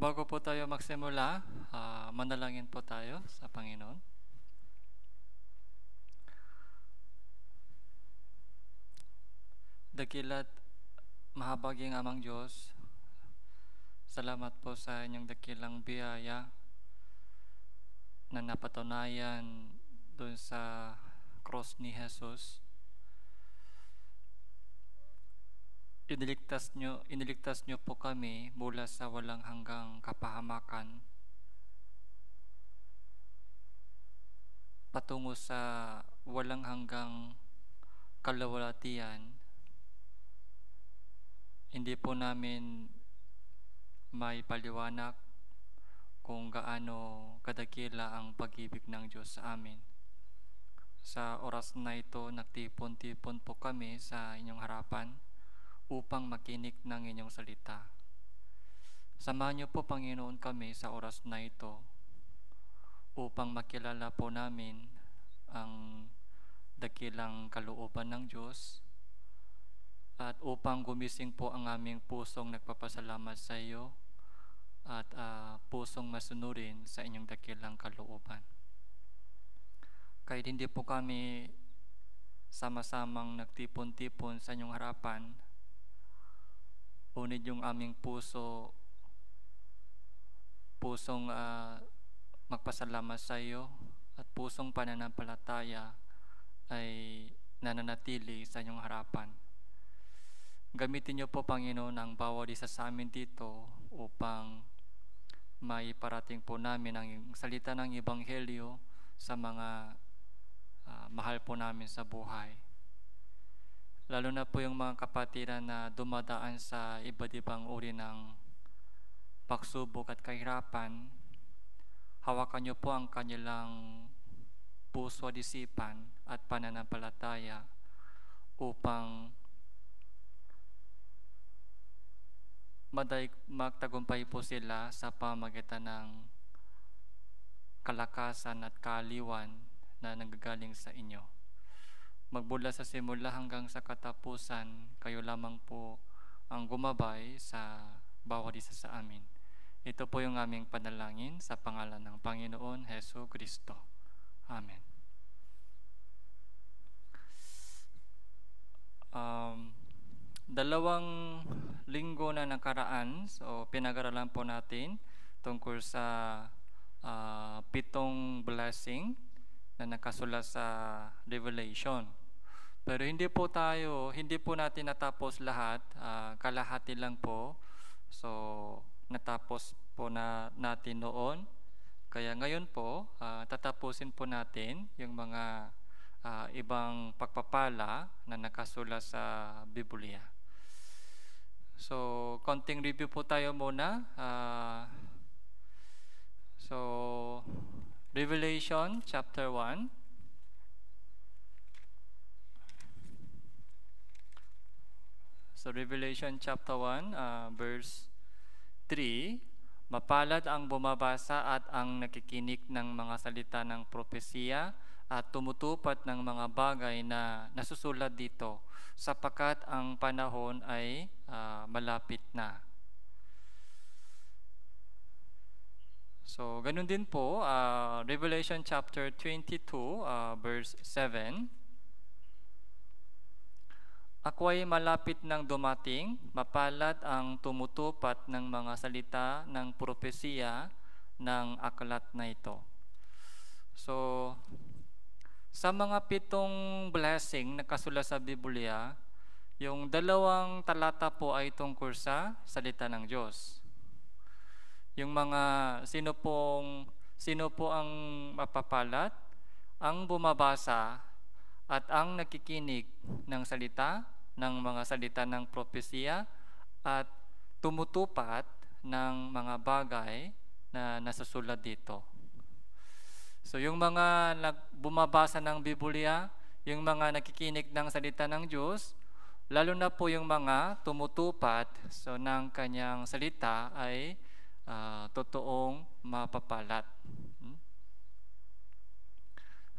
bago po tayo magsimula, uh, manalangin po tayo sa Panginoon. Dakilat, mahabaging amang Diyos, salamat po sa inyong dakilang biyaya na napatunayan doon sa cross ni Jesus Iniligtas nyo, iniligtas nyo po kami mula sa walang hanggang kapahamakan patungo sa walang hanggang kalawalatian. Hindi po namin may paliwanag kung gaano kadakila ang pag-ibig ng Diyos sa amin. Sa oras na ito, nagtipon-tipon po kami sa inyong harapan upang makinig ng inyong salita. Samahan niyo po, Panginoon, kami sa oras na ito upang makilala po namin ang dakilang kalooban ng Diyos at upang gumising po ang aming pusong nagpapasalamat sa iyo at uh, pusong masunurin sa inyong dakilang kalooban. Kahit hindi po kami sama-samang nagtipon-tipon sa inyong harapan, Unid yung aming puso, pusong uh, magpasalamat sa iyo at pusong pananampalataya ay nananatili sa inyong harapan. Gamitin niyo po, Panginoon, ang bawat isa sa amin dito upang maiparating po namin ang salita ng Ebanghelyo sa mga uh, mahal po namin sa buhay lalo na po yung mga kapatiran na dumadaan sa iba't ibang uri ng pagsubok at kahirapan, hawakan niyo po ang kanilang puso at isipan at pananampalataya upang maday, magtagumpay po sila sa pamagitan ng kalakasan at kaliwan na nanggagaling sa inyo. Magmula sa simula hanggang sa katapusan, kayo lamang po ang gumabay sa bawat isa sa amin. Ito po yung aming panalangin sa pangalan ng Panginoon Heso Kristo. Amen. Um, dalawang linggo na nakaraan, so pinag-aralan po natin tungkol sa uh, pitong blessing na nakasulat sa Revelation. Pero hindi po tayo, hindi po natin natapos lahat, uh, kalahati lang po. So, natapos po na natin noon. Kaya ngayon po, uh, tatapusin po natin yung mga uh, ibang pagpapala na nakasula sa Biblia. So, konting review po tayo muna. Uh, so, Revelation chapter 1. So Revelation chapter 1, uh, verse 3, Mapalad ang bumabasa at ang nakikinig ng mga salita ng propesya at tumutupad ng mga bagay na nasusulat dito sapakat ang panahon ay uh, malapit na. So, ganun din po, uh, Revelation chapter 22, uh, verse 7. Ako ay malapit nang dumating, mapalad ang tumutupat ng mga salita ng propesiya ng aklat na ito. So, sa mga pitong blessing na kasula sa Biblia, yung dalawang talata po ay tungkol sa salita ng Diyos. Yung mga sino pong sino po ang mapapalat, ang bumabasa at ang nakikinig ng salita, ng mga salita ng propesya at tumutupat ng mga bagay na nasusulat dito. So yung mga bumabasa ng Biblia, yung mga nakikinig ng salita ng Diyos, lalo na po yung mga tumutupat so ng kanyang salita ay uh, totoong mapapalat.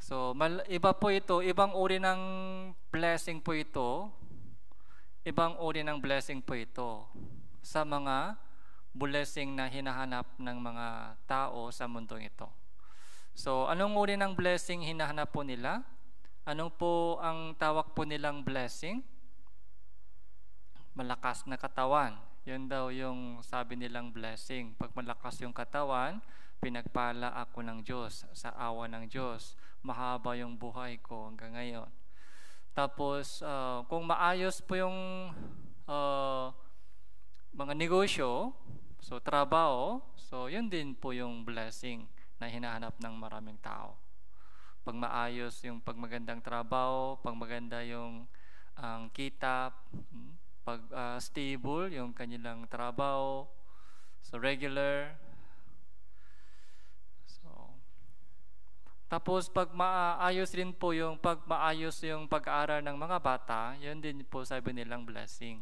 So, mal iba po ito, ibang uri ng blessing po ito. Ibang uri ng blessing po ito sa mga blessing na hinahanap ng mga tao sa mundong ito. So, anong uri ng blessing hinahanap po nila? Anong po ang tawag po nilang blessing? Malakas na katawan. Yun daw yung sabi nilang blessing. Pag malakas yung katawan, pinagpala ako ng Diyos sa awa ng Diyos mahaba yung buhay ko hanggang ngayon. Tapos, uh, kung maayos po yung uh, mga negosyo, so trabaho, so yun din po yung blessing na hinahanap ng maraming tao. Pag maayos yung pagmagandang trabaho, pag maganda yung ang um, kita, hmm, pag uh, stable yung kanilang trabaho, so regular, Tapos pag maayos rin po yung pag maayos yung pag-aaral ng mga bata, yun din po sabi nilang blessing.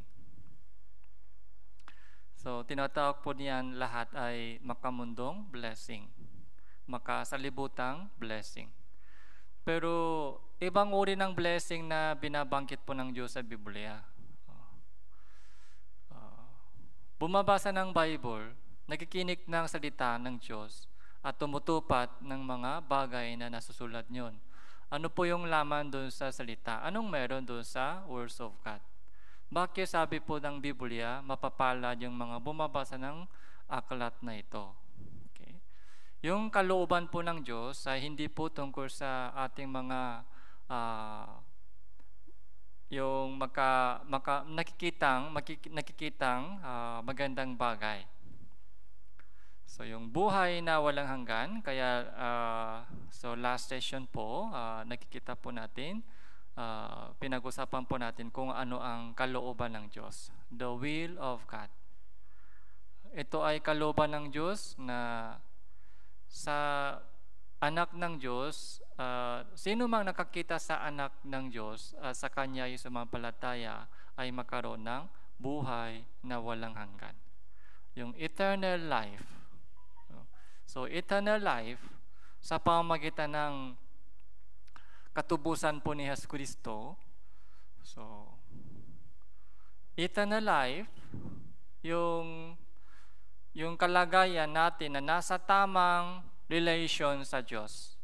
So tinatawag po niyan lahat ay makamundong blessing, makasalibutang blessing. Pero ibang uri ng blessing na binabangkit po ng Diyos sa Biblia. Ah, ah, bumabasa ng Bible, nakikinig ng salita ng Diyos, at tumutupad ng mga bagay na nasusulat niyon. Ano po yung laman doon sa salita? Anong meron doon sa words of God? Bakit sabi po ng Biblia, mapapalad yung mga bumabasa ng aklat na ito? Okay. Yung kalooban po ng Diyos ay hindi po tungkol sa ating mga uh, yung maka, maka, nakikitang, makik, nakikitang uh, magandang bagay. So yung buhay na walang hanggan, kaya uh, so last session po, uh, nakikita po natin, uh, pinag-usapan po natin kung ano ang kalooban ng Diyos. The will of God. Ito ay kalooban ng Diyos na sa anak ng Diyos, uh, sino mang nakakita sa anak ng Diyos, uh, sa kanya yung sumampalataya, ay magkaroon ng buhay na walang hanggan. Yung eternal life So, eternal life sa pamamagitan ng katubusan po ni Jesus Kristo. So, eternal life, yung, yung kalagayan natin na nasa tamang relation sa Diyos.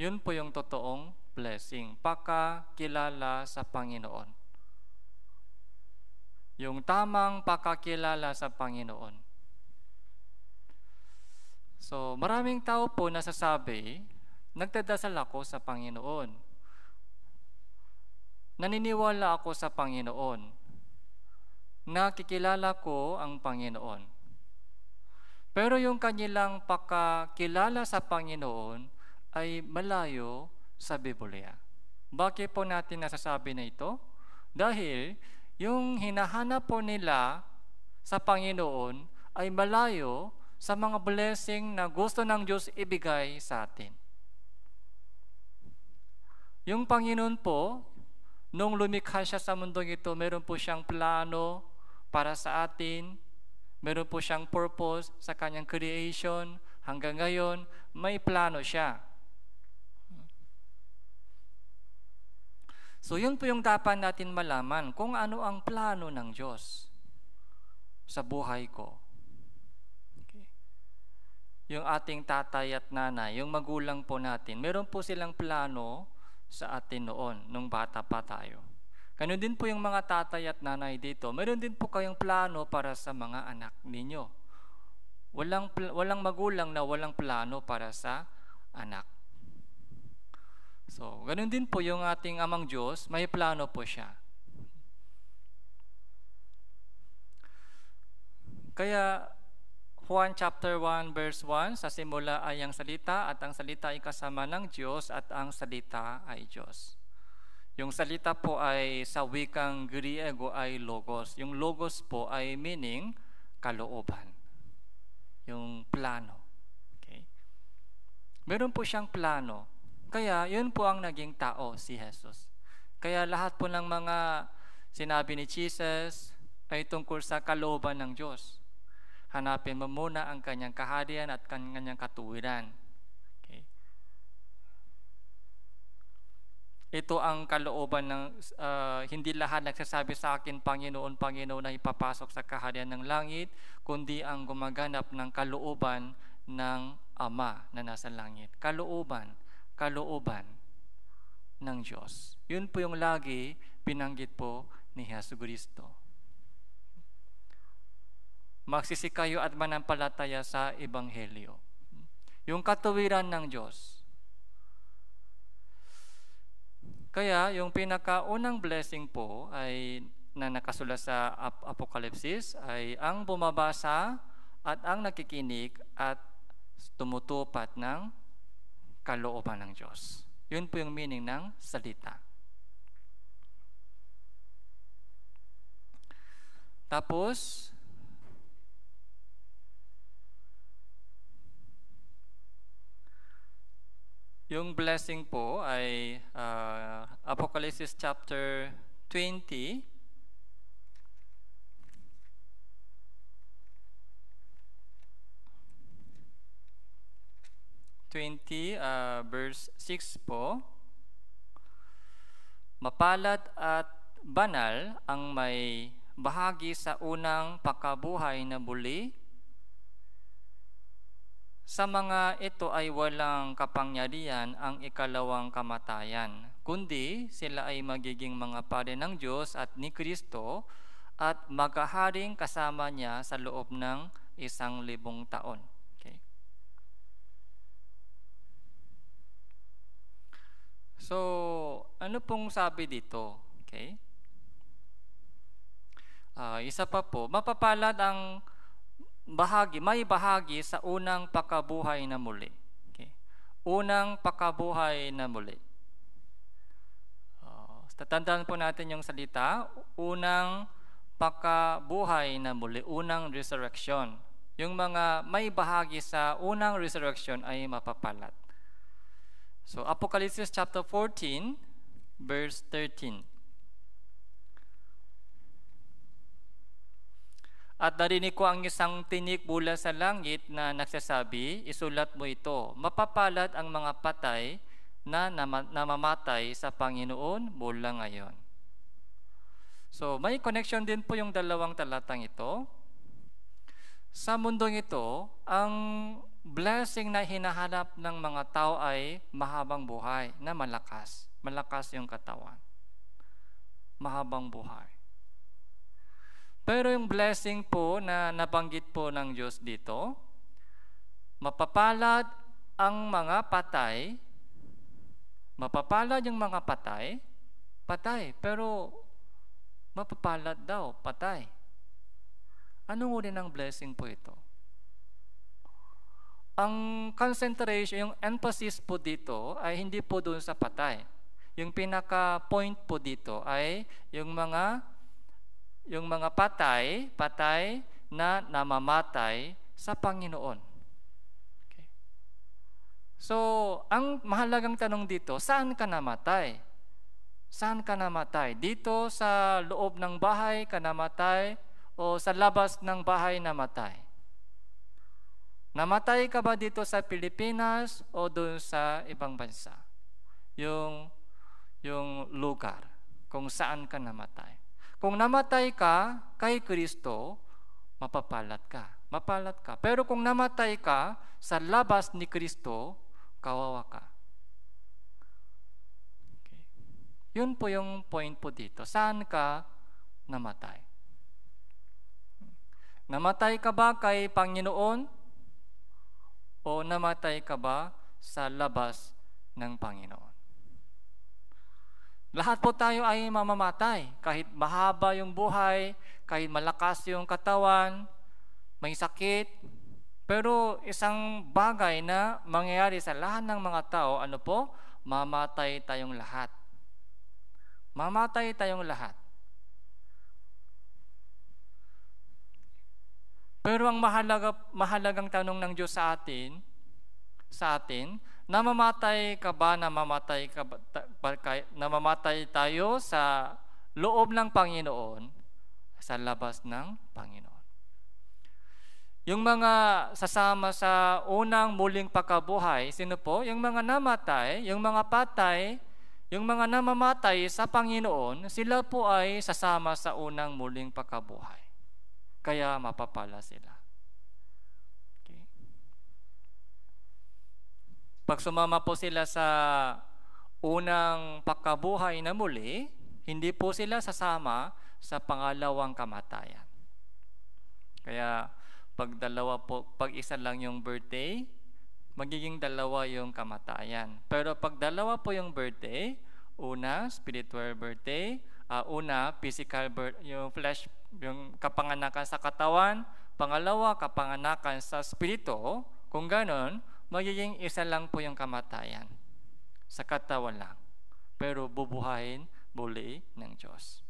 Yun po yung totoong blessing, pakakilala sa Panginoon. Yung tamang pakakilala sa Panginoon. So, maraming tao po nasasabi, nagdadasal ako sa Panginoon. Naniniwala ako sa Panginoon. Nakikilala ko ang Panginoon. Pero yung kanilang pakakilala sa Panginoon ay malayo sa Biblia. Bakit po natin nasasabi na ito? Dahil yung hinahanap po nila sa Panginoon ay malayo sa mga blessing na gusto ng Diyos ibigay sa atin. Yung Panginoon po, nung lumikha siya sa mundong ito, meron po siyang plano para sa atin, meron po siyang purpose sa kanyang creation, hanggang ngayon, may plano siya. So yun po yung dapat natin malaman kung ano ang plano ng Diyos sa buhay ko yung ating tatay at nanay, yung magulang po natin, meron po silang plano sa atin noon, nung bata pa tayo. Ganun din po yung mga tatay at nanay dito. Meron din po kayong plano para sa mga anak ninyo. Walang, walang magulang na walang plano para sa anak. So, ganun din po yung ating amang Diyos, may plano po siya. Kaya, Juan chapter 1 verse 1, sa simula ay ang salita at ang salita ay kasama ng Diyos at ang salita ay Diyos. Yung salita po ay sa wikang Griego ay logos. Yung logos po ay meaning kalooban. Yung plano. Okay? Meron po siyang plano. Kaya yun po ang naging tao si Jesus. Kaya lahat po ng mga sinabi ni Jesus ay tungkol sa kalooban ng Diyos hanapin mo muna ang kanyang kaharian at kanyang katuwiran. Okay. Ito ang kalooban ng uh, hindi lahat nagsasabi sa akin, Panginoon, Panginoon, na ipapasok sa kaharian ng langit, kundi ang gumaganap ng kalooban ng Ama na nasa langit. Kalooban, kalooban ng Diyos. Yun po yung lagi binanggit po ni Jesus Cristo magsisikayo at manampalataya sa Ebanghelyo. Yung katuwiran ng Diyos. Kaya yung pinakaunang blessing po ay na nakasulat sa Ap Apokalipsis ay ang bumabasa at ang nakikinig at tumutupat ng kalooban ng Diyos. Yun po yung meaning ng salita. Tapos, Yung blessing po ay uh, Apocalypse chapter 20 20 uh, verse 6 po Mapalad at banal ang may bahagi sa unang pagkabuhay na buli sa mga ito ay walang kapangyarihan ang ikalawang kamatayan, kundi sila ay magiging mga pare ng Diyos at ni Kristo at magkaharing kasama niya sa loob ng isang libong taon. Okay. So, ano pong sabi dito? Okay? Uh, isa pa po, mapapalad ang bahagi, may bahagi sa unang pakabuhay na muli. Okay. Unang pakabuhay na muli. Uh, tatandaan po natin yung salita, unang pakabuhay na muli, unang resurrection. Yung mga may bahagi sa unang resurrection ay mapapalat. So Apocalypse chapter 14 verse 13. At narinig ko ang isang tinik mula sa langit na nagsasabi, isulat mo ito, mapapalad ang mga patay na namamatay sa Panginoon mula ngayon. So may connection din po yung dalawang talatang ito. Sa mundong ito, ang blessing na hinahanap ng mga tao ay mahabang buhay na malakas. Malakas yung katawan. Mahabang buhay. Pero yung blessing po na nabanggit po ng Diyos dito, mapapalad ang mga patay, mapapalad yung mga patay, patay, pero mapapalad daw, patay. Ano uri ng blessing po ito? Ang concentration, yung emphasis po dito ay hindi po doon sa patay. Yung pinaka-point po dito ay yung mga yung mga patay, patay na namamatay sa Panginoon. Okay. So, ang mahalagang tanong dito, saan ka namatay? Saan ka namatay? Dito sa loob ng bahay ka namatay o sa labas ng bahay namatay? Namatay ka ba dito sa Pilipinas o doon sa ibang bansa? Yung yung lugar kung saan ka namatay. Kung namatay ka kay Kristo, mapapalat ka. Mapalat ka. Pero kung namatay ka sa labas ni Kristo, kawawa ka. Okay. Yun po yung point po dito. Saan ka namatay? Namatay ka ba kay Panginoon? O namatay ka ba sa labas ng Panginoon? Lahat po tayo ay mamamatay. Kahit mahaba yung buhay, kahit malakas yung katawan, may sakit. Pero isang bagay na mangyayari sa lahat ng mga tao, ano po? Mamatay tayong lahat. Mamatay tayong lahat. Pero ang mahalaga, mahalagang tanong ng Diyos sa atin, sa atin, Namamatay ka ba, namamatay, ka ba, namamatay tayo sa loob ng Panginoon, sa labas ng Panginoon. Yung mga sasama sa unang muling pagkabuhay, sino po? Yung mga namatay, yung mga patay, yung mga namamatay sa Panginoon, sila po ay sasama sa unang muling pagkabuhay. Kaya mapapala sila. Pag sumama po sila sa unang pagkabuhay na muli, hindi po sila sasama sa pangalawang kamatayan. Kaya pag dalawa po, pag isa lang yung birthday, magiging dalawa yung kamatayan. Pero pag dalawa po yung birthday, una spiritual birthday, uh, una physical birth, yung flesh, yung kapanganakan sa katawan, pangalawa kapanganakan sa spirito, kung ganon, magiging isa lang po yung kamatayan. Sa katawan lang. Pero bubuhayin muli ng Diyos.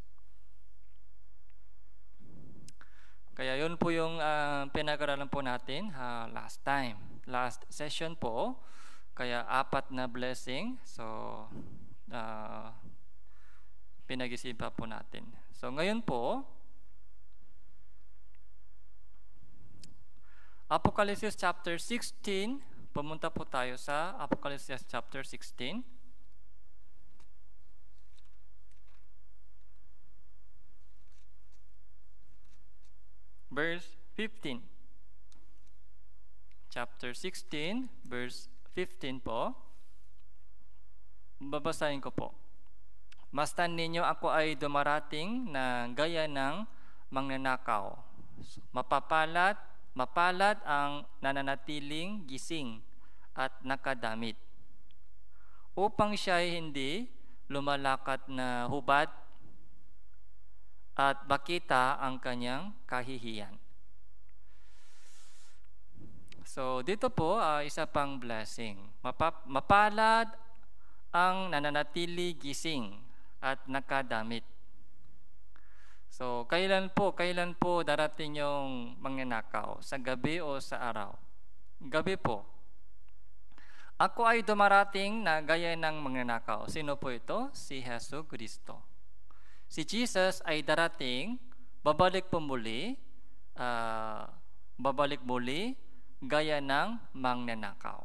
Kaya yun po yung uh, pinag-aralan po natin uh, last time. Last session po. Kaya apat na blessing. So, uh, pinag-isipan po natin. So, ngayon po, Apocalypse chapter 16 Pumunta po tayo sa Apocalypse chapter 16. Verse 15. Chapter 16, verse 15 po. Babasahin ko po. Mastan ninyo ako ay dumarating na gaya ng mangnanakaw. Mapapalat mapalad ang nananatiling gising at nakadamit upang siya ay hindi lumalakat na hubad at makita ang kanyang kahihiyan. So dito po uh, isa pang blessing. Mapap- mapalad ang nananatili gising at nakadamit. So, kailan po, kailan po darating yung manginakaw? Sa gabi o sa araw? Gabi po. Ako ay dumarating na gaya ng manginakaw. Sino po ito? Si Heso Kristo. Si Jesus ay darating, babalik po muli, uh, babalik muli, gaya ng mangnanakaw.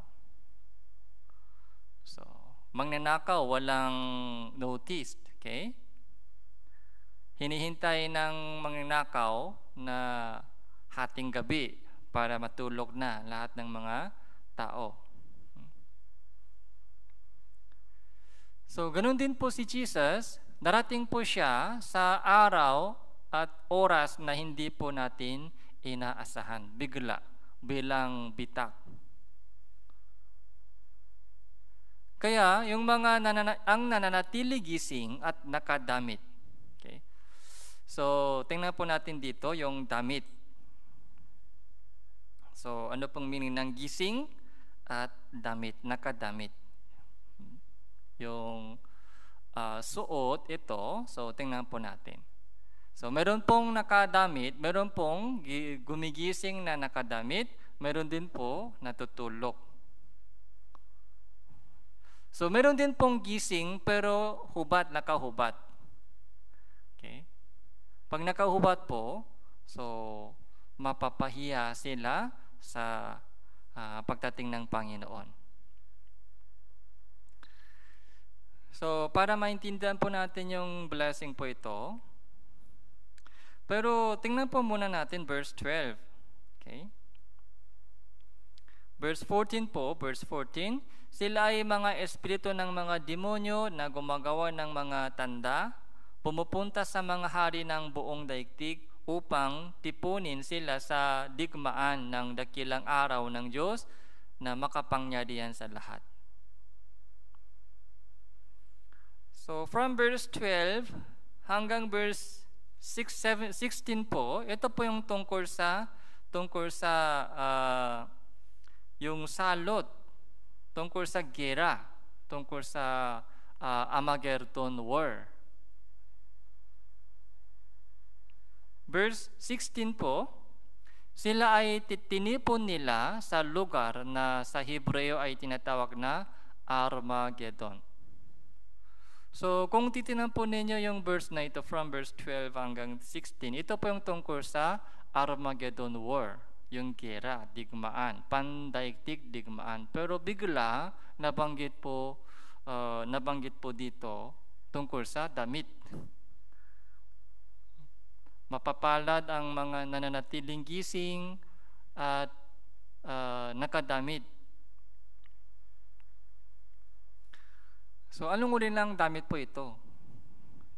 So, mangnanakaw, walang noticed. Okay? hinihintay ng mga nakaw na hating gabi para matulog na lahat ng mga tao. So, ganun din po si Jesus. Darating po siya sa araw at oras na hindi po natin inaasahan. Bigla, bilang bitak. Kaya, yung mga nanana- ang nananatili gising at nakadamit. Okay? So, tingnan po natin dito yung damit. So, ano pong meaning ng gising at damit, nakadamit. Yung uh, suot, ito, so tingnan po natin. So, meron pong nakadamit, meron pong gumigising na nakadamit, meron din po natutulog. So, meron din pong gising pero hubat, nakahubat. Pag nakaubat po, so mapapahiya sila sa uh, pagdating ng Panginoon. So, para maintindihan po natin yung blessing po ito, pero tingnan po muna natin verse 12. Okay? Verse 14 po, verse 14, sila ay mga espiritu ng mga demonyo na gumagawa ng mga tanda pumupunta sa mga hari ng buong daigdig upang tipunin sila sa digmaan ng dakilang araw ng Diyos na makapangyarihan sa lahat. So from verse 12 hanggang verse 6, 7, 16 po, ito po yung tungkol sa tungkol sa uh, yung salot, tungkol sa gera, tungkol sa uh, ah, Amagerton War. Verse 16 po, sila ay tinipon nila sa lugar na sa Hebreo ay tinatawag na Armageddon. So, kung titinan po ninyo yung verse na ito from verse 12 hanggang 16, ito po yung tungkol sa Armageddon War, yung gera, digmaan, pandaigdig digmaan. Pero bigla, nabanggit po, uh, nabanggit po dito tungkol sa damit. Mapapalad ang mga nananatiling gising at uh, nakadamit. So anong uri ng damit po ito?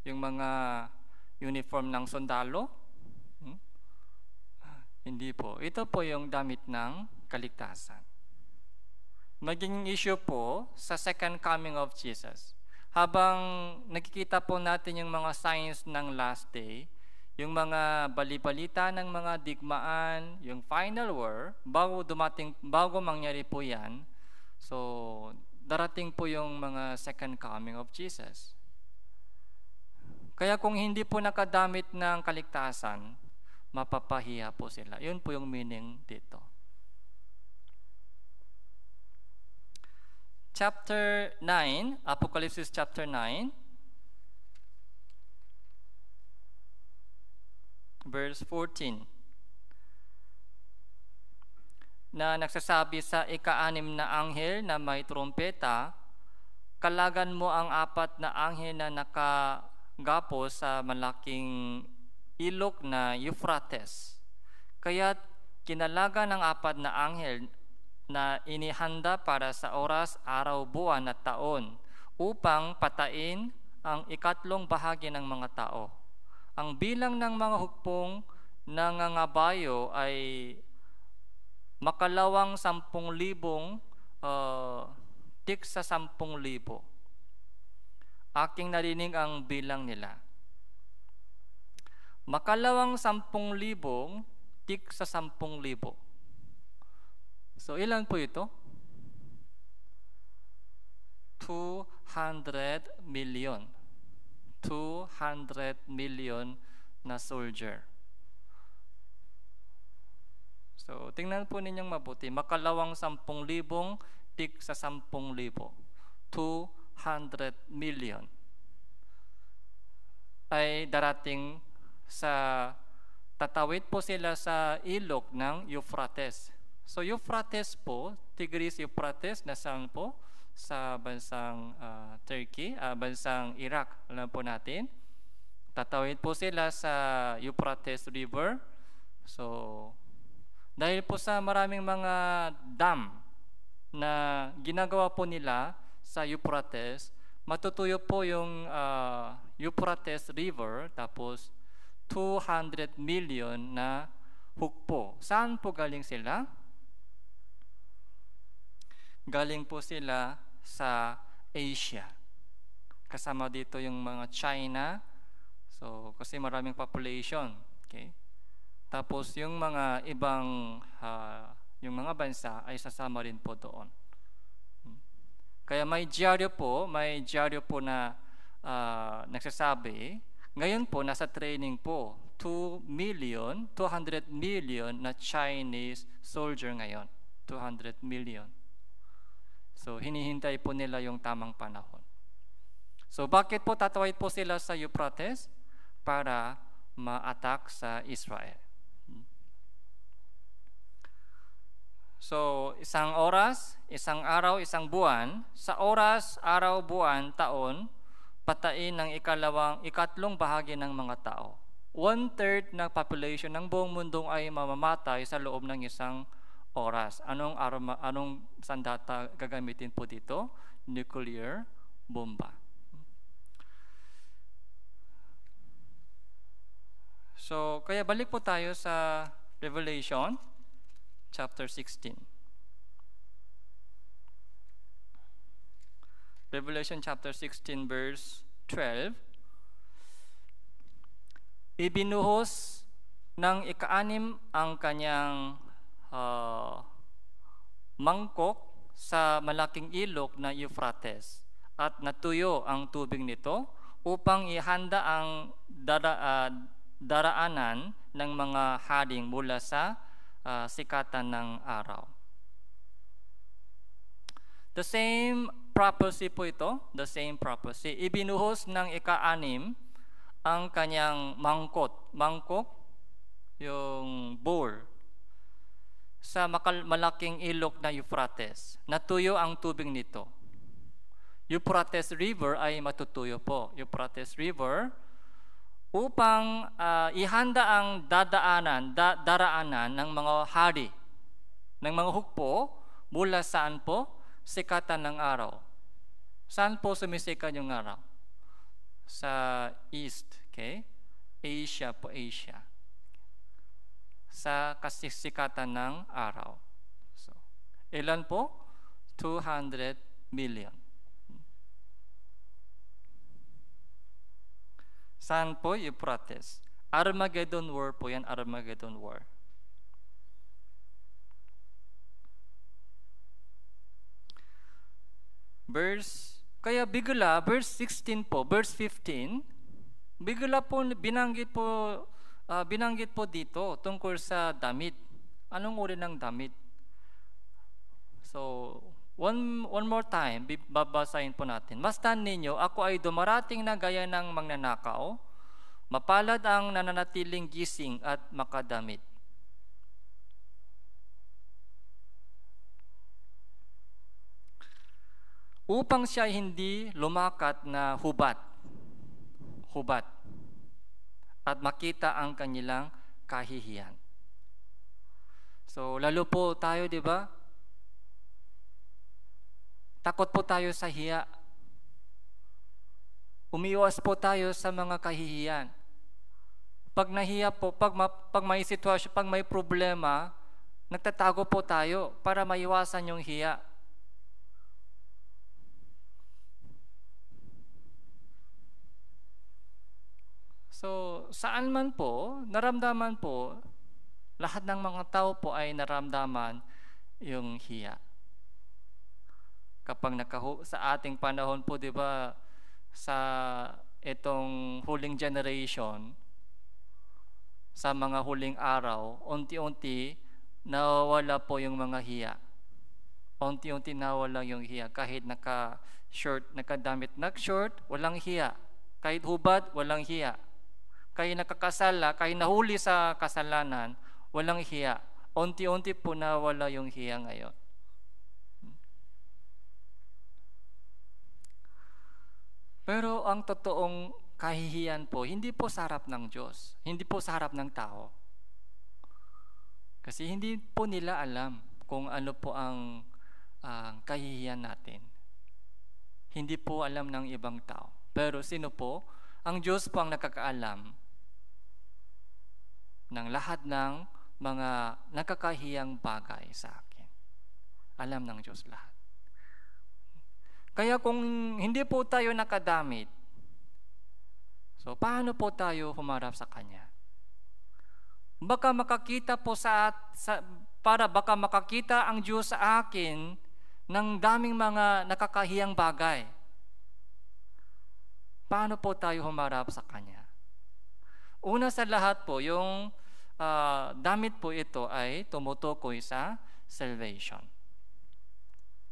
Yung mga uniform ng sundalo? Hmm? Hindi po. Ito po yung damit ng kaligtasan. Maging issue po sa second coming of Jesus. Habang nakikita po natin yung mga signs ng last day, yung mga balibalita ng mga digmaan, yung final war, bago dumating bago mangyari po 'yan. So darating po yung mga second coming of Jesus. Kaya kung hindi po nakadamit ng kaligtasan, mapapahiya po sila. Yun po yung meaning dito. Chapter 9, Apocalypse chapter 9, verse 14 na nagsasabi sa ikaanim na anghel na may trompeta, kalagan mo ang apat na anghel na nakagapo sa malaking ilog na Euphrates. kaya kinalagan ng apat na anghel na inihanda para sa oras, araw, buwan at taon upang patayin ang ikatlong bahagi ng mga tao. Ang bilang ng mga hukpong nangangabayo ay makalawang 10,000 uh, ah, tik sa 10,000. Aking narinig ang bilang nila. Makalawang 10,000 tik sa 10,000. So ilan po ito? 200 million. 200 million na soldier. So, tingnan po ninyong mabuti. Makalawang 10,000, tik sa 10,000. 200 million ay darating sa tatawid po sila sa ilog ng Euphrates. So Euphrates po, Tigris Euphrates, nasaan po? sa bansang uh, Turkey, uh, bansang Iraq, alam po natin. Tatawid po sila sa Euphrates River. So, dahil po sa maraming mga dam na ginagawa po nila sa Euphrates, matutuyo po yung uh, Euphrates River, tapos 200 million na hukpo. Saan po galing sila? Galing po sila sa Asia. Kasama dito yung mga China, so kasi maraming population. Okay? Tapos yung mga ibang uh, yung mga bansa ay sasama rin po doon. Hmm. Kaya may diaryo po, may diaryo po na uh, nagsasabi, ngayon po nasa training po 2 million, 200 million na Chinese soldier ngayon. 200 million. So hinihintay po nila yung tamang panahon. So bakit po tatawid po sila sa Euphrates? Para ma-attack sa Israel. So, isang oras, isang araw, isang buwan, sa oras, araw, buwan, taon, patayin ng ikalawang, ikatlong bahagi ng mga tao. One-third ng population ng buong mundo ay mamamatay sa loob ng isang oras. Anong, arma, anong sandata gagamitin po dito? Nuclear bomba. So, kaya balik po tayo sa Revelation chapter 16. Revelation chapter 16 verse 12. Ibinuhos ng ikaanim ang kanyang uh, mangkok sa malaking ilog na Euphrates at natuyo ang tubig nito upang ihanda ang dara, uh, ah, daraanan ng mga hading mula sa uh, sikatan ng araw. The same prophecy po ito, the same prophecy. Ibinuhos ng ika-anim ang kanyang mangkot, mangkok, yung bowl sa malaking ilog na Euphrates. Natuyo ang tubig nito. Euphrates River ay matutuyo po. Euphrates River upang uh, ihanda ang dadaanan, da, daraanan ng mga hari, ng mga hukpo mula saan po? Sikatan ng araw. Saan po sumisikat yung araw? Sa east, okay? Asia po, Asia sa kasisikatan ng araw. So, ilan po? 200 million. Saan po Euphrates? Armageddon War po yan, Armageddon War. Verse, kaya bigla, verse 16 po, verse 15, bigla po binanggit po uh, binanggit po dito tungkol sa damit. Anong uri ng damit? So, one, one more time, babasahin po natin. Mastan ninyo, ako ay dumarating na gaya ng magnanakaw, mapalad ang nananatiling gising at makadamit. upang siya hindi lumakat na hubat. Hubat at makita ang kanilang kahihiyan. So, lalo po tayo, di ba? Takot po tayo sa hiya. Umiwas po tayo sa mga kahihiyan. Pag nahiya po, pag, ma, pag may sitwasyon, pag may problema, nagtatago po tayo para maiwasan yung hiya. So, saan man po, naramdaman po, lahat ng mga tao po ay naramdaman yung hiya. Kapag nakahu sa ating panahon po, di ba, sa itong huling generation, sa mga huling araw, unti-unti nawala po yung mga hiya. Unti-unti nawala yung hiya. Kahit naka-shirt, nakadamit, nag-shirt, walang hiya. Kahit hubad, walang hiya kayo nakakasala, kayo nahuli sa kasalanan, walang hiya. Unti-unti po nawala yung hiya ngayon. Pero ang totoong kahihiyan po, hindi po sa harap ng Diyos. Hindi po sa harap ng tao. Kasi hindi po nila alam kung ano po ang uh, kahihiyan natin. Hindi po alam ng ibang tao. Pero sino po? Ang Diyos po ang nakakaalam ng lahat ng mga nakakahiyang bagay sa akin. Alam ng Diyos lahat. Kaya kung hindi po tayo nakadamit, so paano po tayo humarap sa Kanya? Baka makakita po sa, sa para baka makakita ang Diyos sa akin ng daming mga nakakahiyang bagay. Paano po tayo humarap sa Kanya? Una sa lahat po, yung uh, damit po ito ay tumutukoy sa salvation.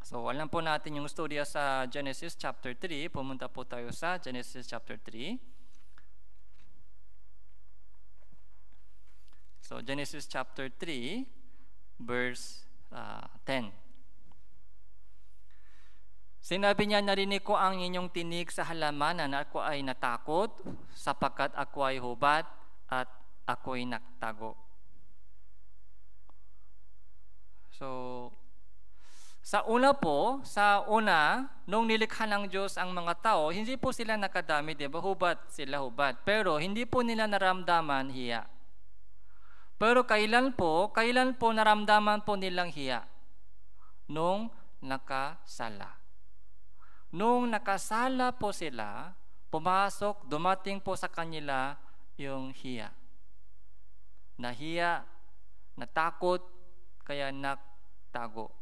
So, alam po natin yung storya sa Genesis chapter 3. Pumunta po tayo sa Genesis chapter 3. So, Genesis chapter 3, verse uh, ah, 10. Sinabi niya, narinig ko ang inyong tinig sa halamanan at ako ay natakot sapagkat ako ay hubat at ako'y nagtago. So, sa una po, sa una, nung nilikha ng Diyos ang mga tao, hindi po sila nakadami, di ba? Hubad sila, hubad. Pero hindi po nila naramdaman hiya. Pero kailan po, kailan po naramdaman po nilang hiya? Nung nakasala. Nung nakasala po sila, pumasok, dumating po sa kanila yung hiya nahiya, natakot, kaya nagtago.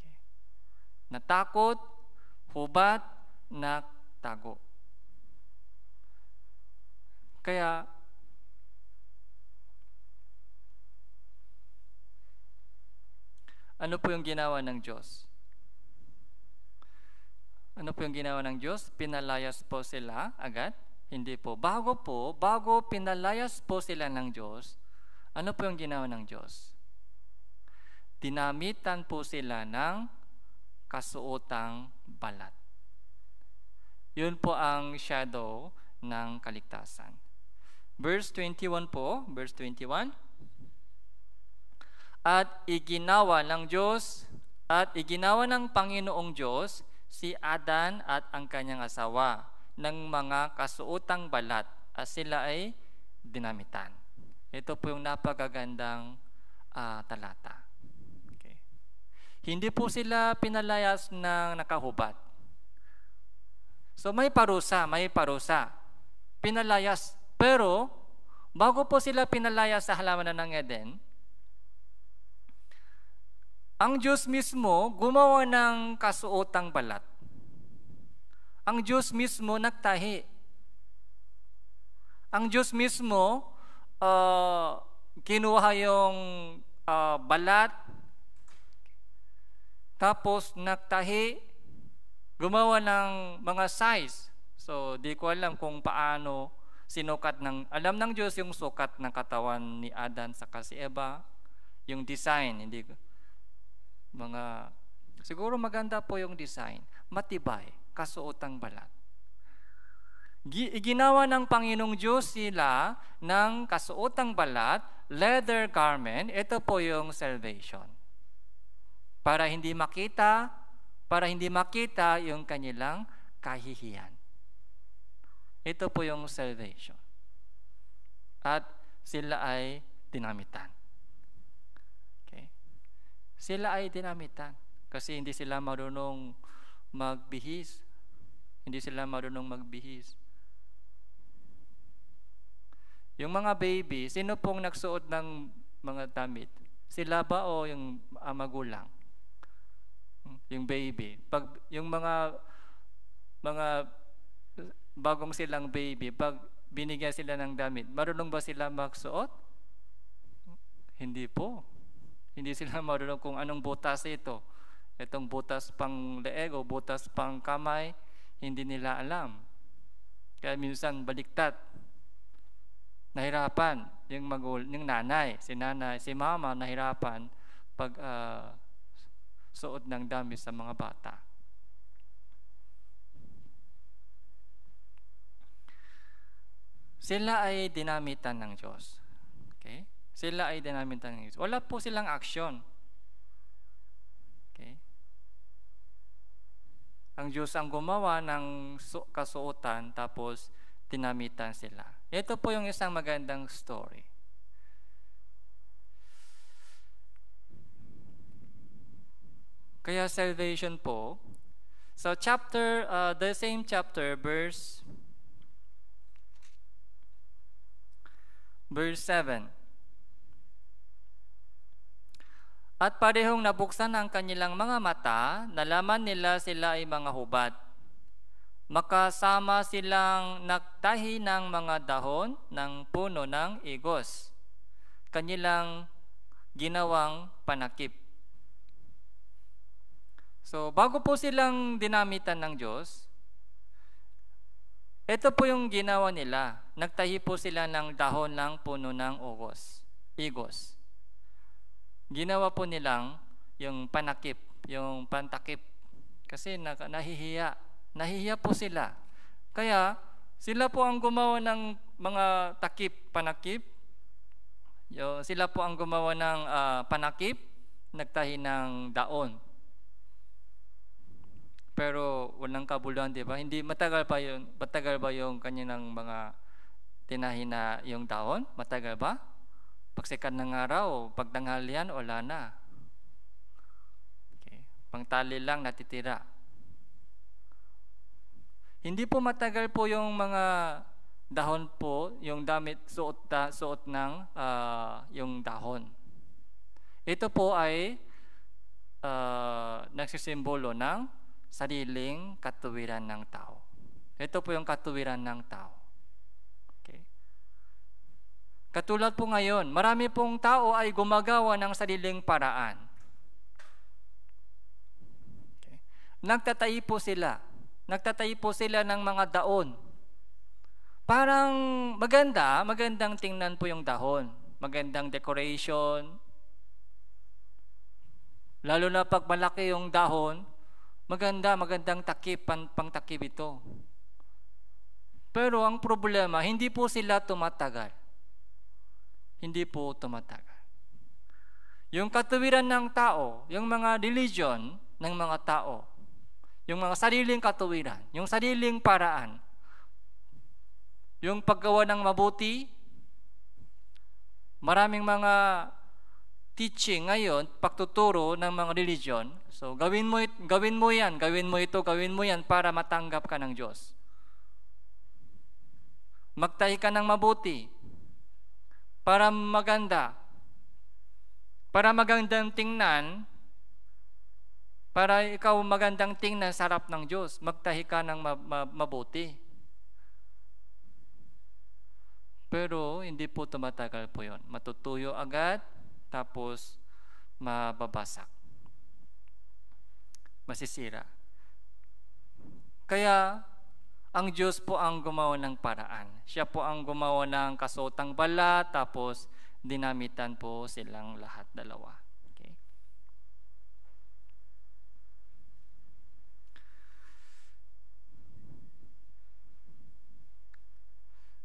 Okay. Natakot, hubat, nagtago. Kaya, ano po yung ginawa ng Diyos? Ano po yung ginawa ng Diyos? Pinalayas po sila agad hindi po. Bago po, bago pinalayas po sila ng Diyos, ano po yung ginawa ng Diyos? Dinamitan po sila ng kasuotang balat. Yun po ang shadow ng kaligtasan. Verse 21 po, verse 21. At iginawa ng Diyos, at iginawa ng Panginoong Diyos si Adan at ang kanyang asawa ng mga kasuotang balat at sila ay dinamitan. Ito po yung napagagandang uh, talata. Okay. Hindi po sila pinalayas ng nakahubad. So may parusa, may parusa. Pinalayas. Pero bago po sila pinalayas sa halaman ng Eden, ang Diyos mismo gumawa ng kasuotang balat ang Diyos mismo nagtahi. Ang Diyos mismo uh, kinuha yung uh, balat tapos nagtahi gumawa ng mga size. So, di ko alam kung paano sinukat ng, alam ng Diyos yung sukat ng katawan ni Adan sa kasi Eva, yung design, hindi mga, siguro maganda po yung design, matibay kasuotang balat. Iginawa ng Panginoong Diyos sila ng kasuotang balat, leather garment, ito po yung salvation. Para hindi makita, para hindi makita yung kanilang kahihiyan. Ito po yung salvation. At sila ay dinamitan. Okay? Sila ay dinamitan kasi hindi sila marunong magbihis hindi sila marunong magbihis. Yung mga baby, sino pong nagsuot ng mga damit? Sila ba o yung ah, magulang? Yung baby. Pag, yung mga mga bagong silang baby, pag binigyan sila ng damit, marunong ba sila magsuot? Hindi po. Hindi sila marunong kung anong butas ito. Itong butas pang leeg butas pang kamay, hindi nila alam. Kaya minsan baliktad. Nahirapan yung magul yung nanay, si nanay, si mama nahirapan pag uh, suot ng dami sa mga bata. Sila ay dinamitan ng Diyos. Okay? Sila ay dinamitan ng Diyos. Wala po silang aksyon. Ang Diyos ang gumawa ng kasuotan tapos tinamitan sila. Ito po yung isang magandang story. Kaya salvation po. So chapter, uh, the same chapter, verse verse 7. At parehong nabuksan ang kanilang mga mata, nalaman nila sila ay mga hubad. Makasama silang nagtahi ng mga dahon ng puno ng igos, kanilang ginawang panakip. So, bago po silang dinamitan ng Diyos, ito po yung ginawa nila. Nagtahi po sila ng dahon ng puno ng ugos, igos ginawa po nilang yung panakip, yung pantakip. Kasi na, nahihiya. Nahihiya po sila. Kaya, sila po ang gumawa ng mga takip, panakip. Yo, sila po ang gumawa ng uh, panakip, nagtahi ng daon. Pero walang kabuluhan, di ba? Hindi matagal pa yun. Matagal ba 'yung kanya ng mga tinahi na 'yung daon? Matagal ba? Pagsikat ng araw, pag tanghalian, wala na. Okay. Pangtali lang natitira. Hindi po matagal po yung mga dahon po, yung damit, suot, da, suot ng uh, yung dahon. Ito po ay uh, nagsisimbolo ng sariling katuwiran ng tao. Ito po yung katuwiran ng tao. Katulad po ngayon, marami pong tao ay gumagawa ng sariling paraan. Okay. Nagtatayi po sila. Nagtatayi po sila ng mga daon. Parang maganda, magandang tingnan po yung dahon. Magandang decoration. Lalo na pag malaki yung dahon, maganda, magandang takip, pang, pang takip ito. Pero ang problema, hindi po sila tumatagal hindi po tumatagal. Yung katuwiran ng tao, yung mga religion ng mga tao, yung mga sariling katuwiran, yung sariling paraan, yung paggawa ng mabuti, maraming mga teaching ngayon, pagtuturo ng mga religion. So, gawin mo, gawin mo yan, gawin mo ito, gawin mo yan para matanggap ka ng Diyos. Magtahi ka ng mabuti, para maganda, para magandang tingnan, para ikaw magandang tingnan sa harap ng Diyos, magtahi ka ng mabuti. Pero hindi po tumatagal po yon. Matutuyo agad, tapos mababasak. Masisira. Kaya ang Diyos po ang gumawa ng paraan. Siya po ang gumawa ng kasotang bala, tapos dinamitan po silang lahat dalawa. Okay.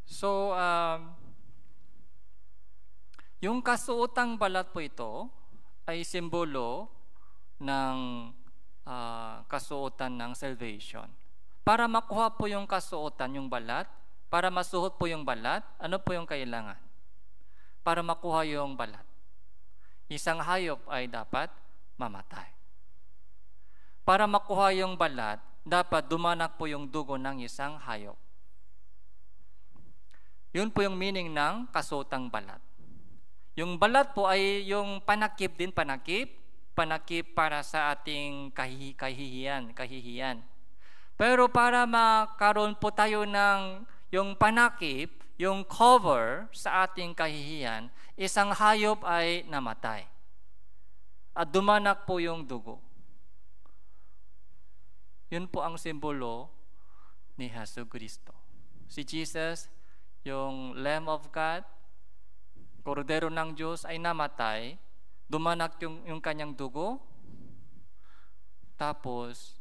So, um, yung kasuotang balat po ito ay simbolo ng uh, kasuotan ng salvation. Para makuha po yung kasuotan, yung balat, para masuhot po yung balat, ano po yung kailangan? Para makuha yung balat. Isang hayop ay dapat mamatay. Para makuha yung balat, dapat dumanak po yung dugo ng isang hayop. Yun po yung meaning ng kasutang balat. Yung balat po ay yung panakip din, panakip, panakip para sa ating kahihiyan, kahihiyan. Pero para makaroon po tayo ng yung panakip, yung cover sa ating kahihiyan, isang hayop ay namatay. At dumanak po yung dugo. Yun po ang simbolo ni Heso Kristo. Si Jesus, yung Lamb of God, Kordero ng Diyos ay namatay, dumanak yung, yung kanyang dugo, tapos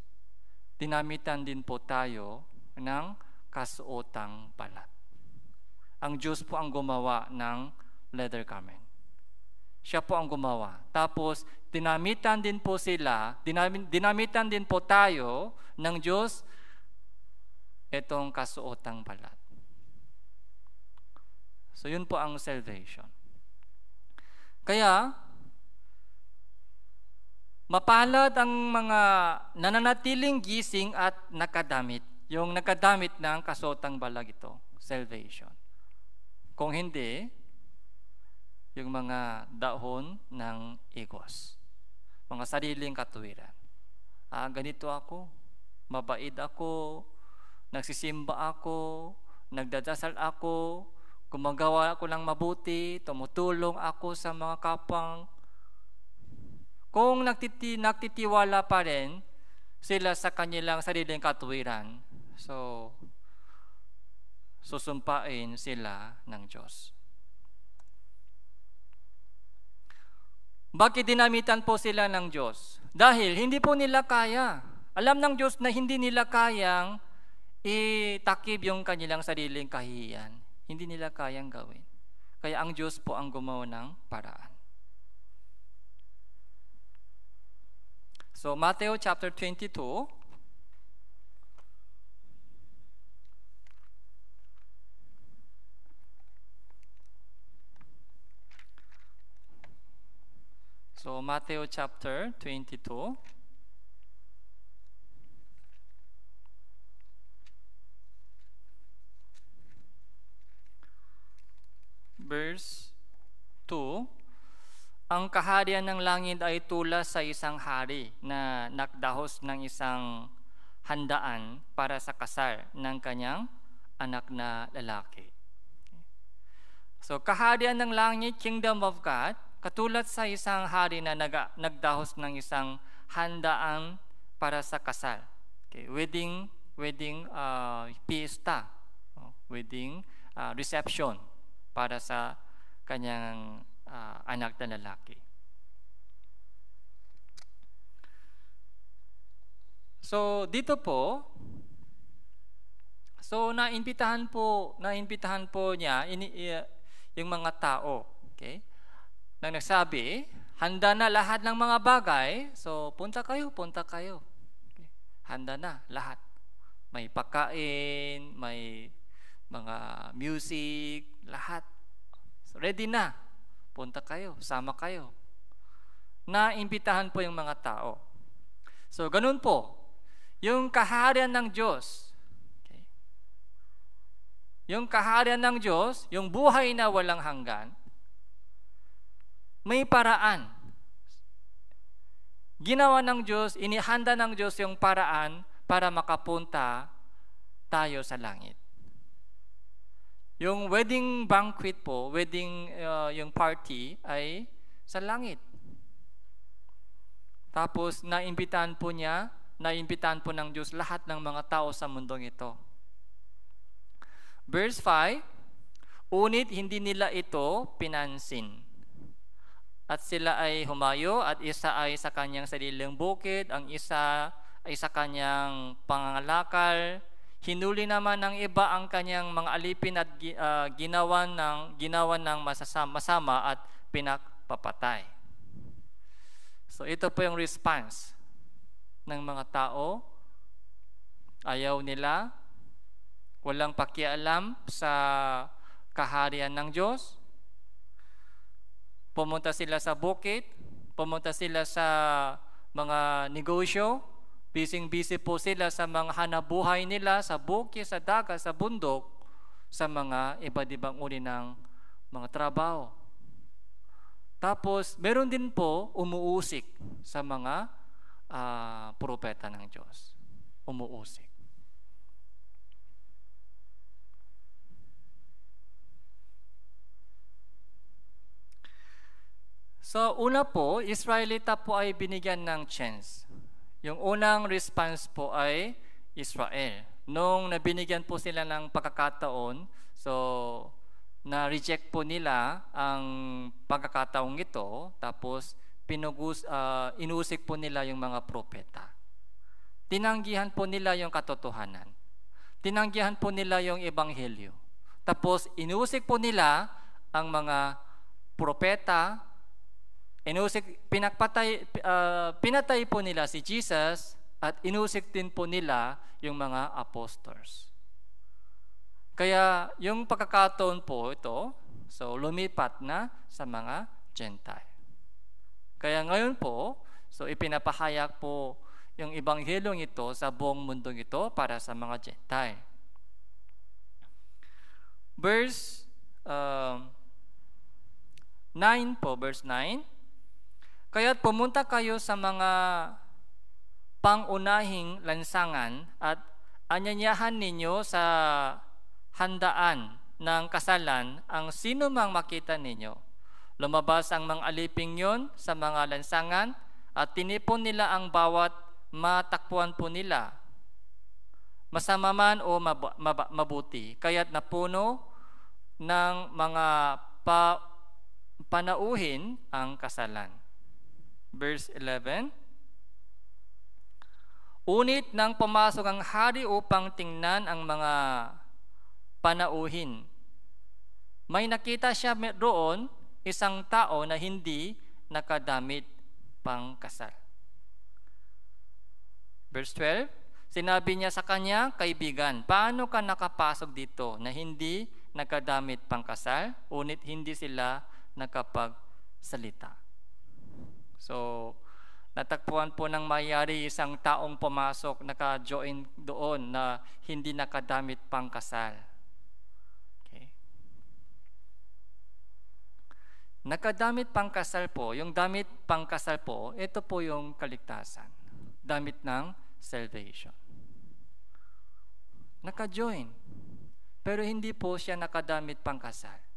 dinamitan din po tayo ng kasuotang balat. Ang Diyos po ang gumawa ng leather garment. Siya po ang gumawa. Tapos, dinamitan din po sila, dinami, dinamitan din po tayo ng Diyos itong kasuotang balat. So, yun po ang salvation. Kaya, Mapalad ang mga nananatiling gising at nakadamit. Yung nakadamit ng kasotang balag ito, salvation. Kung hindi, yung mga dahon ng igos, mga sariling katuwiran. Ah, ganito ako, mabait ako, nagsisimba ako, nagdadasal ako, gumagawa ako ng mabuti, tumutulong ako sa mga kapang kung nagtiti, nagtitiwala pa rin sila sa kanilang sariling katuwiran, so susumpain sila ng Diyos. Bakit dinamitan po sila ng Diyos? Dahil hindi po nila kaya. Alam ng Diyos na hindi nila kayang itakib yung kanilang sariling kahihiyan. Hindi nila kayang gawin. Kaya ang Diyos po ang gumawa ng paraan. So Matthew chapter 22 So Matthew chapter 22 verse 2 Ang kaharian ng langit ay tula sa isang hari na nakdahos ng isang handaan para sa kasal ng kanyang anak na lalaki. So, kaharian ng langit, kingdom of God, katulad sa isang hari na nag nagdahos ng isang handaan para sa kasal. Okay, wedding, wedding uh, fiesta, oh, wedding uh, reception para sa kanyang uh, anak na lalaki. So dito po So naimbitahan po naimbitahan po niya ini, yung mga tao, okay? Nang nagsabi, handa na lahat ng mga bagay, so punta kayo, punta kayo. Okay? Handa na lahat. May pagkain, may mga music, lahat. So ready na punta kayo, sama kayo. Naimbitahan po yung mga tao. So, ganun po. Yung kaharian ng Diyos, okay? yung kaharian ng Diyos, yung buhay na walang hanggan, may paraan. Ginawa ng Diyos, inihanda ng Diyos yung paraan para makapunta tayo sa langit. Yung wedding banquet po, wedding uh, yung party ay sa langit. Tapos naimbitahan po niya, naimbitahan po ng Diyos lahat ng mga tao sa mundong ito. Verse 5, Unit hindi nila ito pinansin. At sila ay humayo at isa ay sa kanyang sariling bukid, ang isa ay sa kanyang pangangalakal, Hinuli naman ng iba ang kanyang mga alipin at uh, ginawa ng ginawa ng masasama masama at pinakpapatay. So ito po yung response ng mga tao. Ayaw nila, walang pakialam sa kaharian ng Diyos. Pumunta sila sa bukid, pumunta sila sa mga negosyo, Bising-busy po sila sa mga hanabuhay nila sa bukid, sa dagat, sa bundok, sa mga iba't ibang uri ng mga trabaho. Tapos, meron din po umuusik sa mga uh, propeta ng Diyos. Umuusik. So, una po, Israelita po ay binigyan ng chance yung unang response po ay Israel. Nung nabinigyan po sila ng pagkakataon, so na-reject po nila ang pagkakataong ito, tapos pinugus, uh, inusik po nila yung mga propeta. Tinanggihan po nila yung katotohanan. Tinanggihan po nila yung ebanghelyo. Tapos inusik po nila ang mga propeta Inusik, pinakpatay, uh, pinatay po nila si Jesus at inusik din po nila yung mga apostles. Kaya yung pagkakataon po ito, so lumipat na sa mga Gentile. Kaya ngayon po, so ipinapahayag po yung ibanghilong ito sa buong mundong ito para sa mga Gentile. Verse um, 9 po, verse 9. Kaya't pumunta kayo sa mga pangunahing lansangan at anyanyahan ninyo sa handaan ng kasalan ang sino mang makita ninyo. Lumabas ang mga aliping yon sa mga lansangan at tinipon nila ang bawat matakpuan po nila. Masama man o mab- mab- mabuti, kaya't napuno ng mga pa- panauhin ang kasalan verse 11. Unit nang pumasok ang hari upang tingnan ang mga panauhin. May nakita siya doon isang tao na hindi nakadamit pang kasal. Verse 12, sinabi niya sa kanya, kaibigan, paano ka nakapasok dito na hindi nakadamit pang kasal, unit hindi sila nakapagsalita? So, natagpuan po ng mayari isang taong pumasok, naka-join doon na hindi nakadamit pang kasal. Okay. Nakadamit pang kasal po, yung damit pang kasal po, ito po yung kaligtasan. Damit ng salvation. Naka-join. Pero hindi po siya nakadamit pang kasal.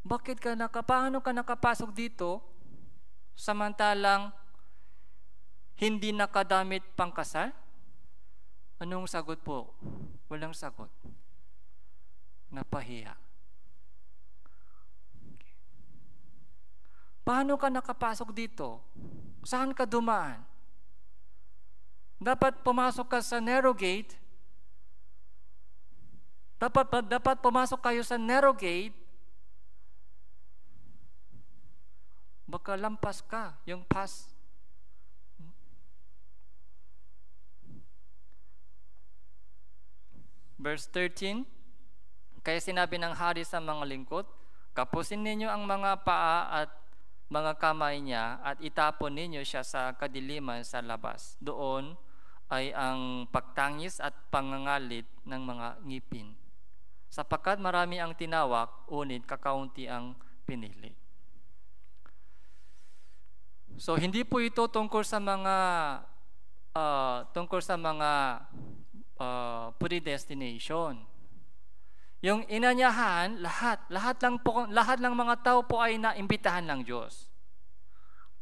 Bakit ka nakapano ka nakapasok dito samantalang hindi nakadamit pangkasal? Anong sagot po? Walang sagot. Napahiya. Paano ka nakapasok dito? Saan ka dumaan? Dapat pumasok ka sa narrow gate. Dapat, dapat pumasok kayo sa narrow gate baka lampas ka yung pass. Verse 13, Kaya sinabi ng hari sa mga lingkod, Kapusin ninyo ang mga paa at mga kamay niya at itapon ninyo siya sa kadiliman sa labas. Doon ay ang pagtangis at pangangalit ng mga ngipin. Sapakat marami ang tinawak, unit kakaunti ang pinili. So hindi po ito tungkol sa mga uh, tungkol sa mga uh, predestination. Yung inanyahan, lahat, lahat lang po, lahat lang mga tao po ay naimbitahan ng Diyos.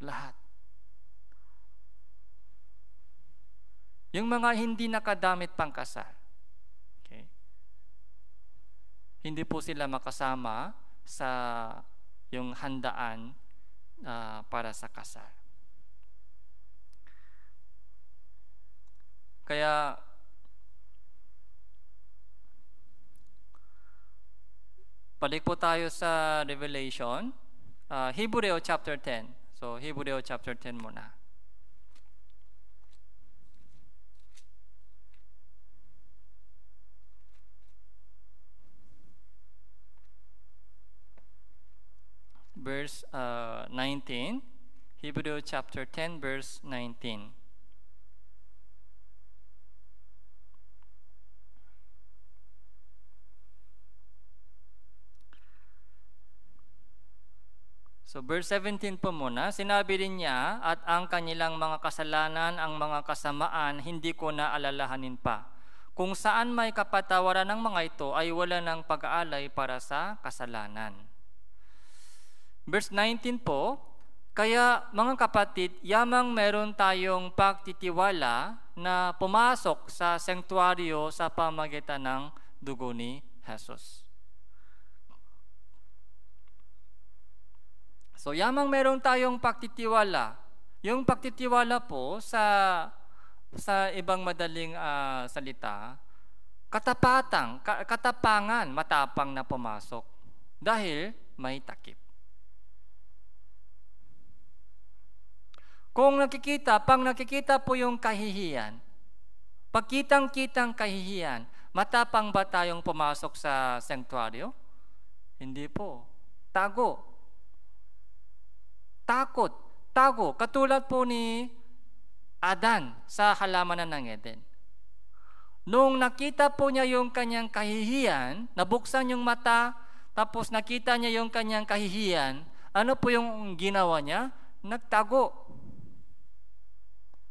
Lahat. Yung mga hindi nakadamit pangkasal. Okay? Hindi po sila makasama sa yung handaan uh, para sa kasal. Kaya Balik po tayo sa Revelation, uh, Hebreo chapter 10. So Hebreo chapter 10 muna. verse uh, 19, Hebrew chapter 10, verse 19. So verse 17 po muna, sinabi rin niya, at ang kanilang mga kasalanan, ang mga kasamaan, hindi ko na alalahanin pa. Kung saan may kapatawaran ng mga ito ay wala ng pag-aalay para sa kasalanan. Verse 19 po, kaya mga kapatid, yamang meron tayong pagtitiwala na pumasok sa sengtuaryo sa pamagitan ng dugo ni Jesus. So yamang meron tayong pagtitiwala. Yung pagtitiwala po sa sa ibang madaling uh, salita, katapatang, katapangan, matapang na pumasok dahil may takip. Kung nakikita, pang nakikita po yung kahihiyan, pagkitang-kitang kahihiyan, matapang ba tayong pumasok sa sanctuaryo? Hindi po. Tago. Takot. Tago. Katulad po ni Adan sa halamanan ng Eden. Nung nakita po niya yung kanyang kahihiyan, nabuksan yung mata, tapos nakita niya yung kanyang kahihiyan, ano po yung ginawa niya? Nagtago.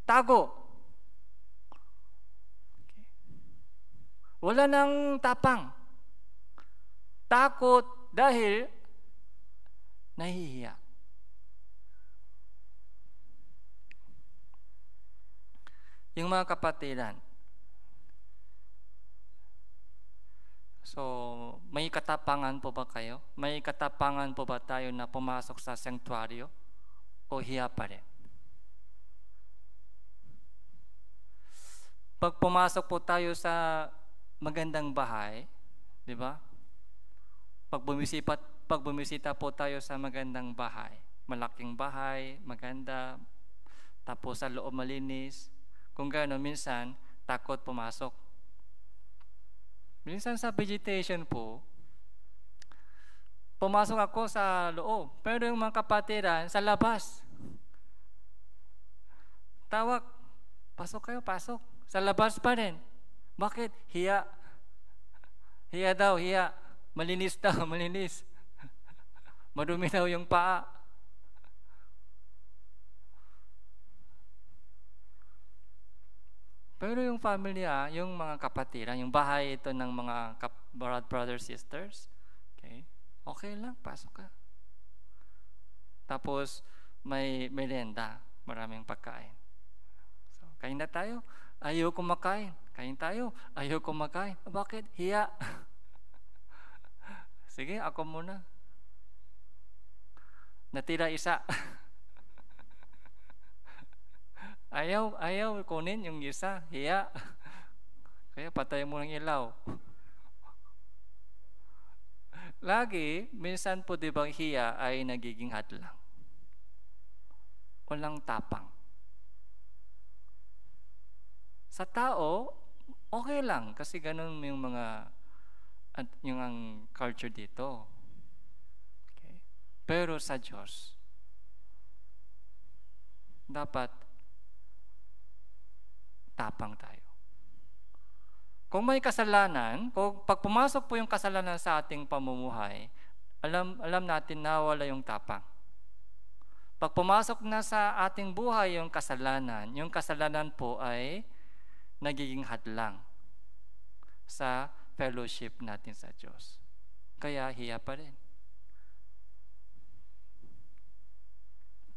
Tago. Wala nang tapang. Takot dahil nahihiya. Yung mga kapatiran. So, may katapangan po ba kayo? May katapangan po ba tayo na pumasok sa sanctuary o hiya pa rin? Pag pumasok po tayo sa magandang bahay, di ba? Pag bumisipat, pag bumisita po tayo sa magandang bahay, malaking bahay, maganda, tapos sa loob malinis, kung gano'n minsan, takot pumasok. Minsan sa vegetation po, pumasok ako sa loob, pero yung mga kapatiran, sa labas. Tawag, pasok kayo, pasok. Sa labas pa rin. Bakit? Hiya. Hiya daw, hiya. Malinis daw, malinis. Madumi daw yung paa. Pero yung family, ah, yung mga kapatiran, ah, yung bahay ito ng mga kap- brothers, sisters, okay, okay lang, pasok ka. Tapos, may merenda, maraming pagkain. So, kain na tayo. Ayaw kumakain. Kain tayo. Ayaw kumakain. Bakit? Hiya. Sige, ako muna. Natira isa. ayaw, ayaw kunin yung isa. Hiya. Kaya patay mo ng ilaw. Lagi, minsan po di bang hiya ay nagiging hatlang. Walang tapang. Sa tao, okay lang kasi ganun yung mga at yung ang culture dito. Okay? Pero sa Diyos, dapat tapang tayo. Kung may kasalanan, kung pag pumasok po yung kasalanan sa ating pamumuhay, alam, alam natin na wala yung tapang. Pag pumasok na sa ating buhay yung kasalanan, yung kasalanan po ay nagiging hadlang sa fellowship natin sa Diyos. Kaya hiya pa rin.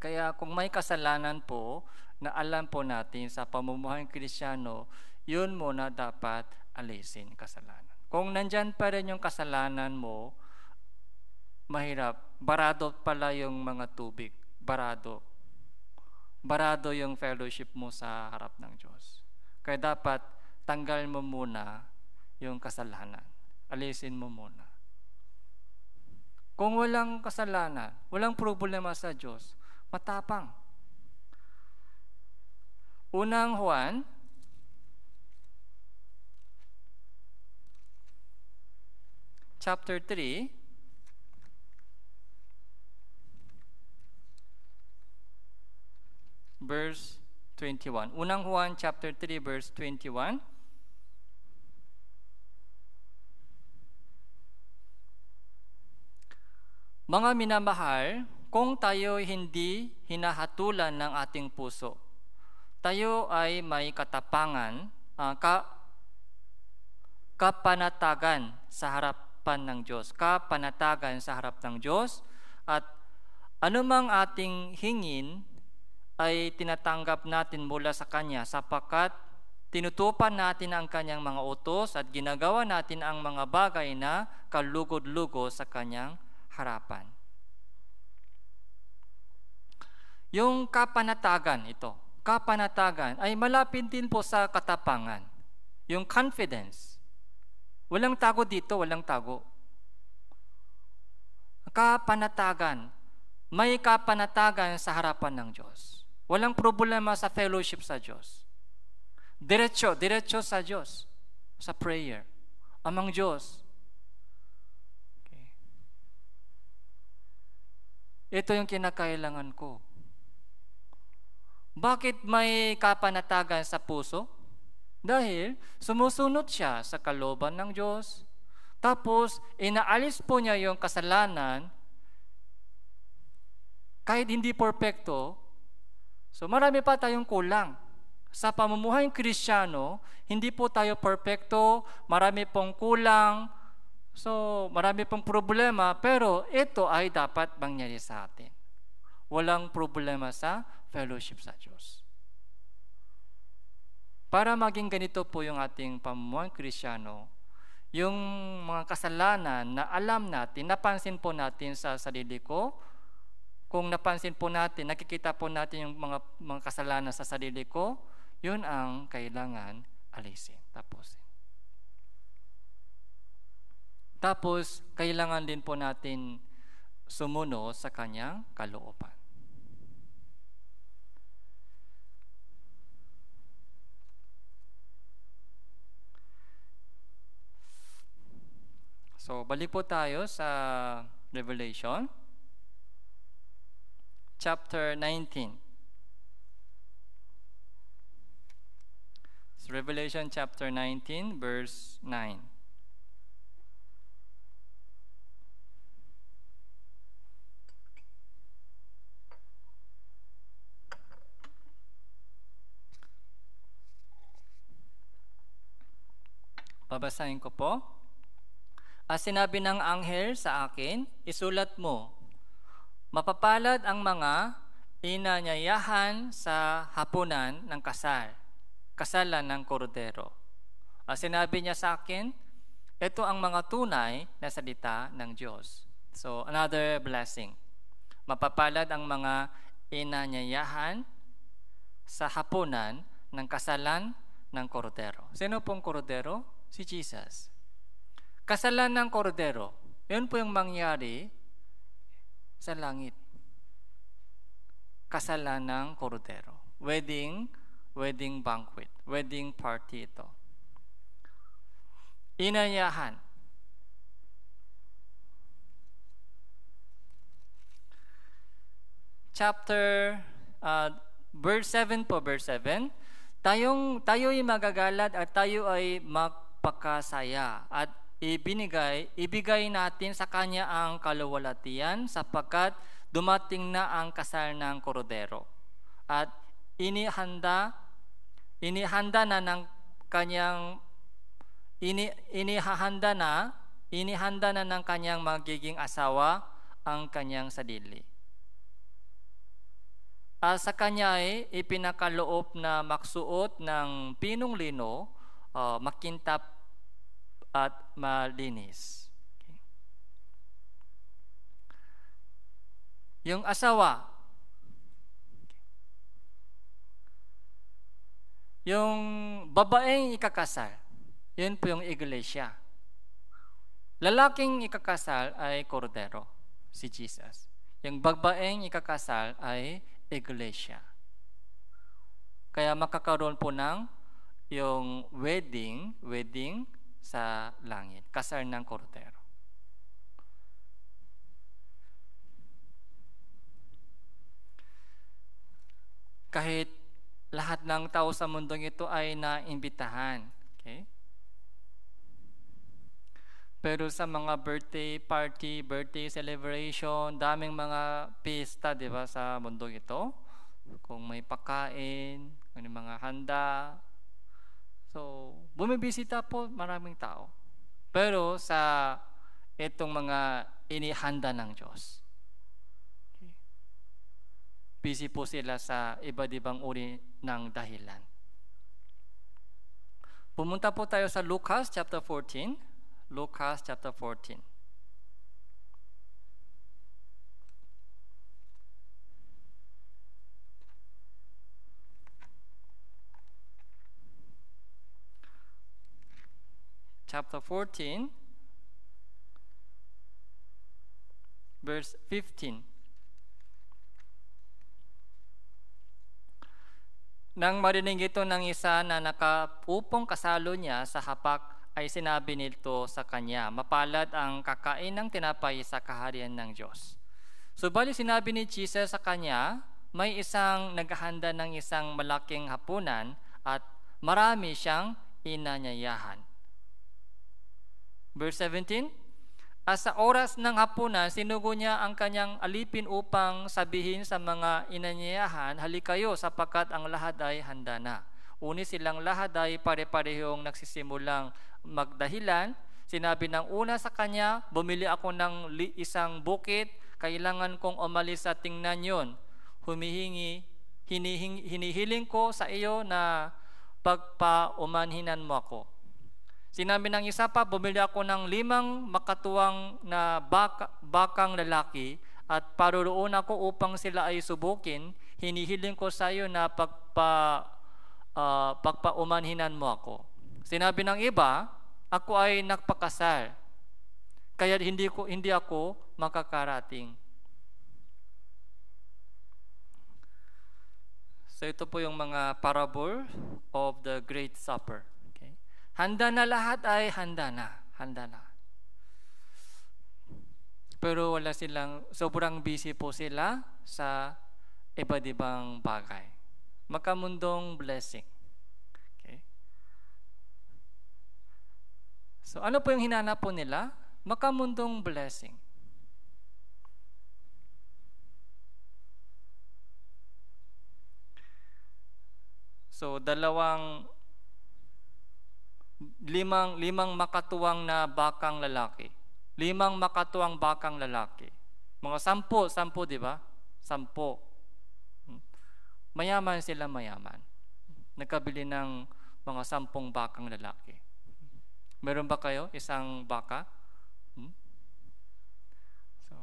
Kaya kung may kasalanan po na alam po natin sa pamumuhay ng Krisyano, yun muna dapat alisin kasalanan. Kung nandyan pa rin yung kasalanan mo, mahirap. Barado pala yung mga tubig. Barado. Barado yung fellowship mo sa harap ng Diyos. Kaya dapat tanggal mo muna yung kasalanan. Alisin mo muna. Kung walang kasalanan, walang problema sa Diyos, matapang. Unang Juan, chapter 3, verse 21. Unang Juan chapter 3 verse 21. Mga minamahal, kung tayo hindi hinahatulan ng ating puso, tayo ay may katapangan, uh, ka, kapanatagan sa harapan ng Diyos, kapanatagan sa harap ng Diyos, at anumang ating hingin ay tinatanggap natin mula sa Kanya sapakat tinutupan natin ang Kanyang mga utos at ginagawa natin ang mga bagay na kalugod-lugo sa Kanyang harapan. Yung kapanatagan ito, kapanatagan ay malapit din po sa katapangan. Yung confidence. Walang tago dito, walang tago. Kapanatagan. May kapanatagan sa harapan ng Diyos. Walang problema sa fellowship sa Diyos. Diretso, diretso sa Diyos. Sa prayer. Amang Diyos. Okay. Ito yung kinakailangan ko. Bakit may kapanatagan sa puso? Dahil sumusunod siya sa kaloban ng Diyos. Tapos, inaalis po niya yung kasalanan kahit hindi perpekto, So marami pa tayong kulang. Sa pamumuhay ng Kristiyano, hindi po tayo perpekto, marami pong kulang, so marami pong problema, pero ito ay dapat mangyari sa atin. Walang problema sa fellowship sa Diyos. Para maging ganito po yung ating pamumuhay Kristiyano, yung mga kasalanan na alam natin, napansin po natin sa sarili ko, kung napansin po natin, nakikita po natin yung mga, mga kasalanan sa sarili ko, yun ang kailangan alisin, tapusin. Tapos, kailangan din po natin sumuno sa kanyang kalooban. So, balik po tayo sa Revelation chapter 19. It's Revelation chapter 19, verse 9. Babasahin ko po. As sinabi ng anghel sa akin, isulat mo Mapapalad ang mga inanyayahan sa hapunan ng kasal, kasalan ng kordero. At sinabi niya sa akin, ito ang mga tunay na salita ng Diyos. So, another blessing. Mapapalad ang mga inanyayahan sa hapunan ng kasalan ng kordero. Sino pong kordero? Si Jesus. Kasalan ng kordero. Yun po yung mangyari sa langit. Kasalanang kordero. Wedding, wedding banquet, wedding party ito. Inayahan. Chapter, uh, verse 7 po, verse 7. Tayong, tayo ay magagalad at tayo ay magpakasaya at ibinigay, ibigay natin sa kanya ang kaluwalatian sapagkat dumating na ang kasal ng korodero. At inihanda, inihanda na ng kanyang ini, inihahanda na, inihanda na ng kanyang magiging asawa ang kanyang sadili. Uh, sa kanya ay ipinakaloob na maksuot ng pinong lino, uh, ah, makintap at malinis. Okay. Yung asawa, yung babaeng ikakasal, yun po yung iglesia. Lalaking ikakasal ay kordero, si Jesus. Yung babaeng ikakasal ay iglesia. Kaya makakaroon po ng yung wedding, wedding sa langit, kasal ng korotero. Kahit lahat ng tao sa mundong ito ay naimbitahan. Okay? Pero sa mga birthday party, birthday celebration, daming mga pista, di ba, sa mundong ito. Kung may pagkain, may mga handa, So, bumibisita po maraming tao. Pero sa itong mga inihanda ng Diyos. Okay. Busy po sila sa iba't ibang uri ng dahilan. Pumunta po tayo sa Lucas chapter 14. Lucas chapter 14. chapter 14, verse 15. Nang marinig ito ng isa na nakapupong kasalo niya sa hapak ay sinabi nito sa kanya, mapalad ang kakain ng tinapay sa kaharian ng Diyos. Subali so, sinabi ni Jesus sa kanya, may isang naghahanda ng isang malaking hapunan at marami siyang inanyayahan. Verse 17, As sa oras ng hapunan, sinugo niya ang kanyang alipin upang sabihin sa mga inanyayahan, Halikayo sapakat ang lahat ay handa na. Uni silang lahat ay pare-parehong nagsisimulang magdahilan. Sinabi ng una sa kanya, bumili ako ng isang bukit, kailangan kong umalis at tingnan yon. Humihingi, hinihing, hinihiling ko sa iyo na pagpaumanhinan mo ako. Sinabi ng isa pa, bumili ako ng limang makatuwang na baka, bakang lalaki at paroroon ako upang sila ay subukin. Hinihiling ko sa iyo na pagpa, uh, pagpaumanhinan mo ako. Sinabi ng iba, ako ay nakpakasal. Kaya hindi, ko, hindi ako makakarating. So ito po yung mga parable of the Great Supper. Handa na lahat ay handa na. Handa na. Pero wala silang, sobrang busy po sila sa iba't ibang bagay. Makamundong blessing. Okay? So ano po yung hinanap po nila? Makamundong blessing. So dalawang limang, limang makatuwang na bakang lalaki. Limang makatuwang bakang lalaki. Mga sampo, sampo, di ba? Sampo. Mayaman sila mayaman. Nagkabili ng mga sampung bakang lalaki. Meron ba kayo isang baka? Hmm? So,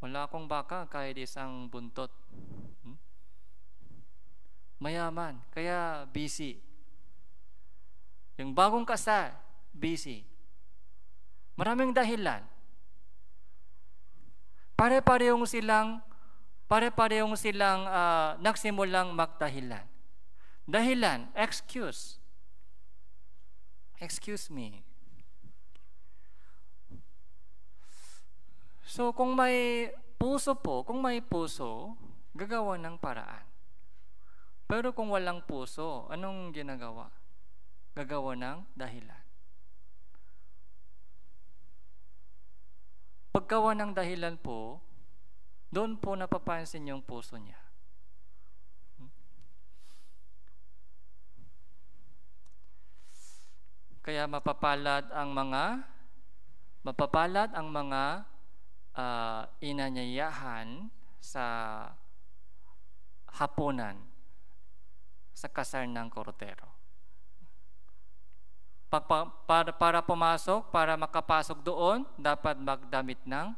wala akong baka kahit isang buntot. Hmm? Mayaman, kaya busy. Yung bagong kasal, busy. Maraming dahilan. Pare-parehong silang pare-parehong silang uh, nagsimulang magdahilan. Dahilan, excuse. Excuse me. So kung may puso po, kung may puso, gagawa ng paraan. Pero kung walang puso, anong ginagawa? gagawa ng dahilan. Paggawa ng dahilan po, doon po napapansin yung puso niya. Kaya mapapalad ang mga mapapalad ang mga uh, ah, inanyayahan sa hapunan sa kasal ng kortero para, para, para pumasok, para makapasok doon, dapat magdamit ng,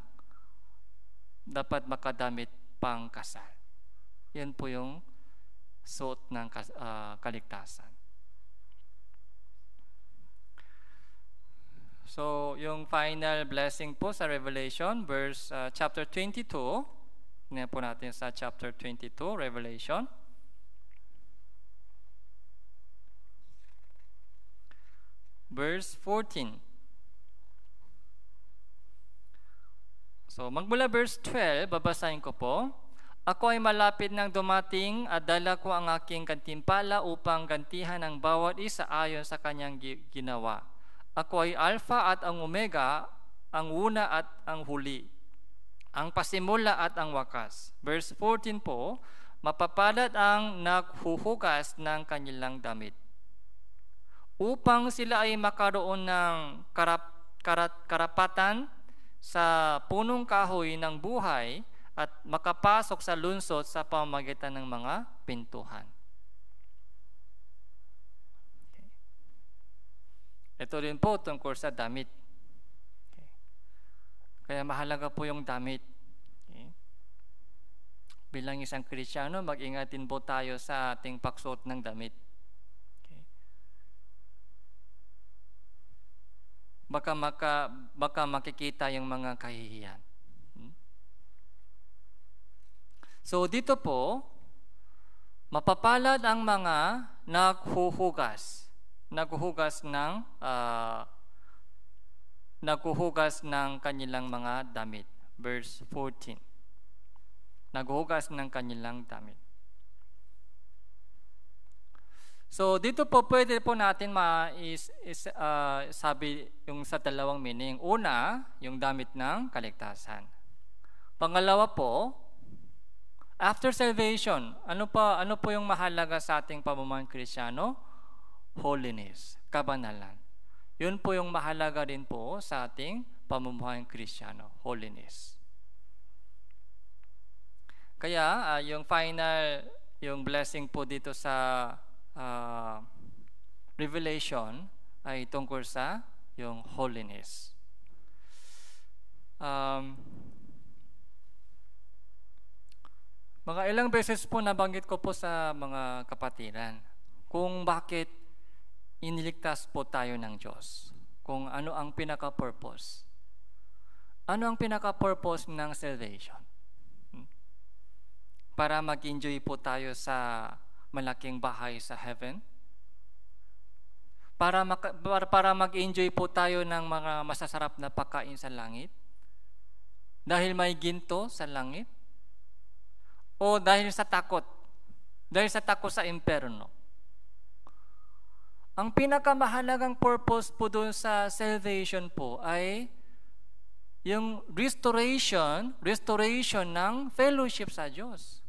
dapat makadamit pang kasal. Yan po yung suot ng uh, kaligtasan. So, yung final blessing po sa Revelation, verse uh, chapter 22, na po natin sa chapter 22, Revelation. verse 14. So magmula verse 12, babasahin ko po. Ako ay malapit nang dumating at dala ko ang aking kantimpala upang gantihan ang bawat isa ayon sa kanyang ginawa. Ako ay Alpha at ang Omega, ang una at ang huli, ang pasimula at ang wakas. Verse 14 po, mapapalad ang naghuhugas ng kanilang damit upang sila ay makaroon ng karap, karat, karapatan sa punong kahoy ng buhay at makapasok sa lunsod sa pamagitan ng mga pintuhan. Ito rin po tungkol sa damit. Kaya mahalaga po yung damit. Bilang isang Kristiyano, mag-ingatin po tayo sa ating pagsuot ng damit. baka, maka, baka makikita yung mga kahihiyan. Hmm? So dito po, mapapalad ang mga naghuhugas. Naghuhugas ng uh, naghuhugas ng kanilang mga damit. Verse 14. Naghuhugas ng kanilang damit. So dito po pwede po natin ma is, is uh, ah, sabi yung sa dalawang meaning. Una, yung damit ng kaligtasan. Pangalawa po, after salvation, ano pa ano po yung mahalaga sa ating pamumuhay Kristiyano? Holiness, kabanalan. Yun po yung mahalaga din po sa ating pamumuhay Kristiyano, holiness. Kaya uh, yung final yung blessing po dito sa uh, revelation ay tungkol sa yung holiness. Um, mga ilang beses po nabanggit ko po sa mga kapatiran kung bakit iniligtas po tayo ng Diyos. Kung ano ang pinaka-purpose. Ano ang pinaka-purpose ng salvation? Hmm? Para mag-enjoy po tayo sa malaking bahay sa heaven. Para, maka, para mag-enjoy po tayo ng mga masasarap na pagkain sa langit. Dahil may ginto sa langit. O dahil sa takot. Dahil sa takot sa imperno. Ang pinakamahalagang purpose po doon sa salvation po ay yung restoration, restoration ng fellowship sa Diyos.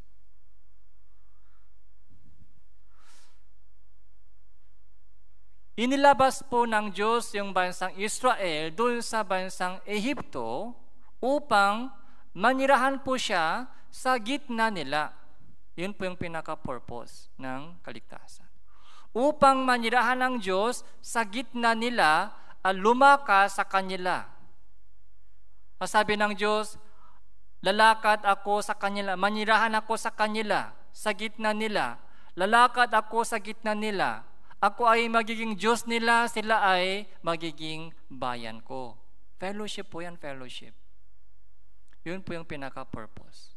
Inilabas po ng Diyos yung bansang Israel doon sa bansang Ehipto upang manirahan po siya sa gitna nila. Yun po yung pinaka-purpose ng kaligtasan. Upang manirahan ng Diyos sa gitna nila at lumaka sa kanila. Masabi ng Diyos, lalakad ako sa kanila, manirahan ako sa kanila, sa gitna nila, lalakad ako sa gitna nila, ako ay magiging Diyos nila, sila ay magiging bayan ko. Fellowship po yan, fellowship. Yun po yung pinaka-purpose.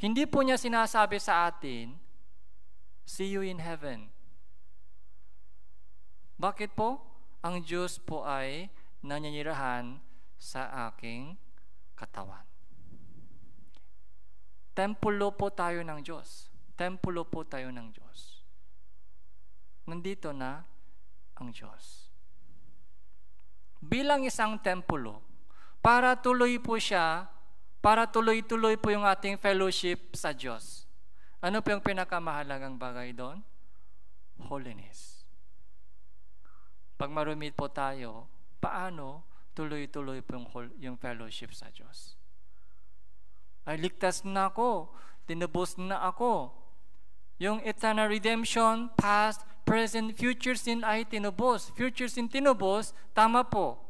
Hindi po niya sinasabi sa atin, see you in heaven. Bakit po? Ang Diyos po ay nanyanirahan sa aking katawan. Templo po tayo ng Diyos. Templo po tayo ng Diyos nandito na ang Diyos. Bilang isang templo, para tuloy po siya, para tuloy-tuloy po yung ating fellowship sa Diyos. Ano po yung pinakamahalagang bagay doon? Holiness. Pag marumit po tayo, paano tuloy-tuloy po yung, yung fellowship sa Diyos? Ay, ligtas na ako. Tinubos na ako. Yung eternal redemption, past, present, future sin ay tinubos. Future sin tinubos, tama po.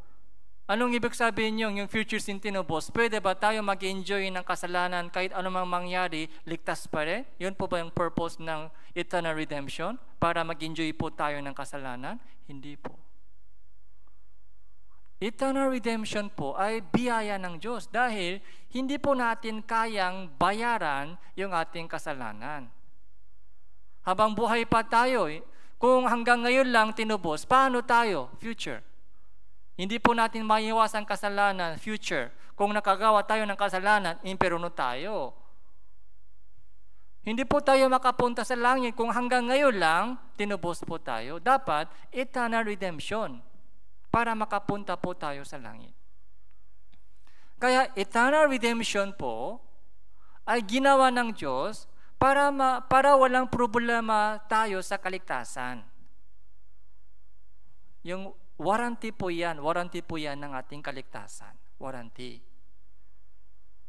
Anong ibig sabihin niyo yung future sin tinubos? Pwede ba tayo mag-enjoy ng kasalanan kahit anumang mangyari, ligtas pa rin? Yun po ba yung purpose ng eternal redemption? Para mag-enjoy po tayo ng kasalanan? Hindi po. Eternal redemption po ay biyaya ng Diyos dahil hindi po natin kayang bayaran yung ating kasalanan. Habang buhay pa tayo, kung hanggang ngayon lang tinubos, paano tayo? Future. Hindi po natin ang kasalanan, future. Kung nakagawa tayo ng kasalanan, imperuno tayo. Hindi po tayo makapunta sa langit kung hanggang ngayon lang tinubos po tayo. Dapat eternal redemption para makapunta po tayo sa langit. Kaya eternal redemption po ay ginawa ng Diyos para, ma, para walang problema tayo sa kaligtasan. Yung warranty po yan, warranty po yan ng ating kaligtasan. Warranty.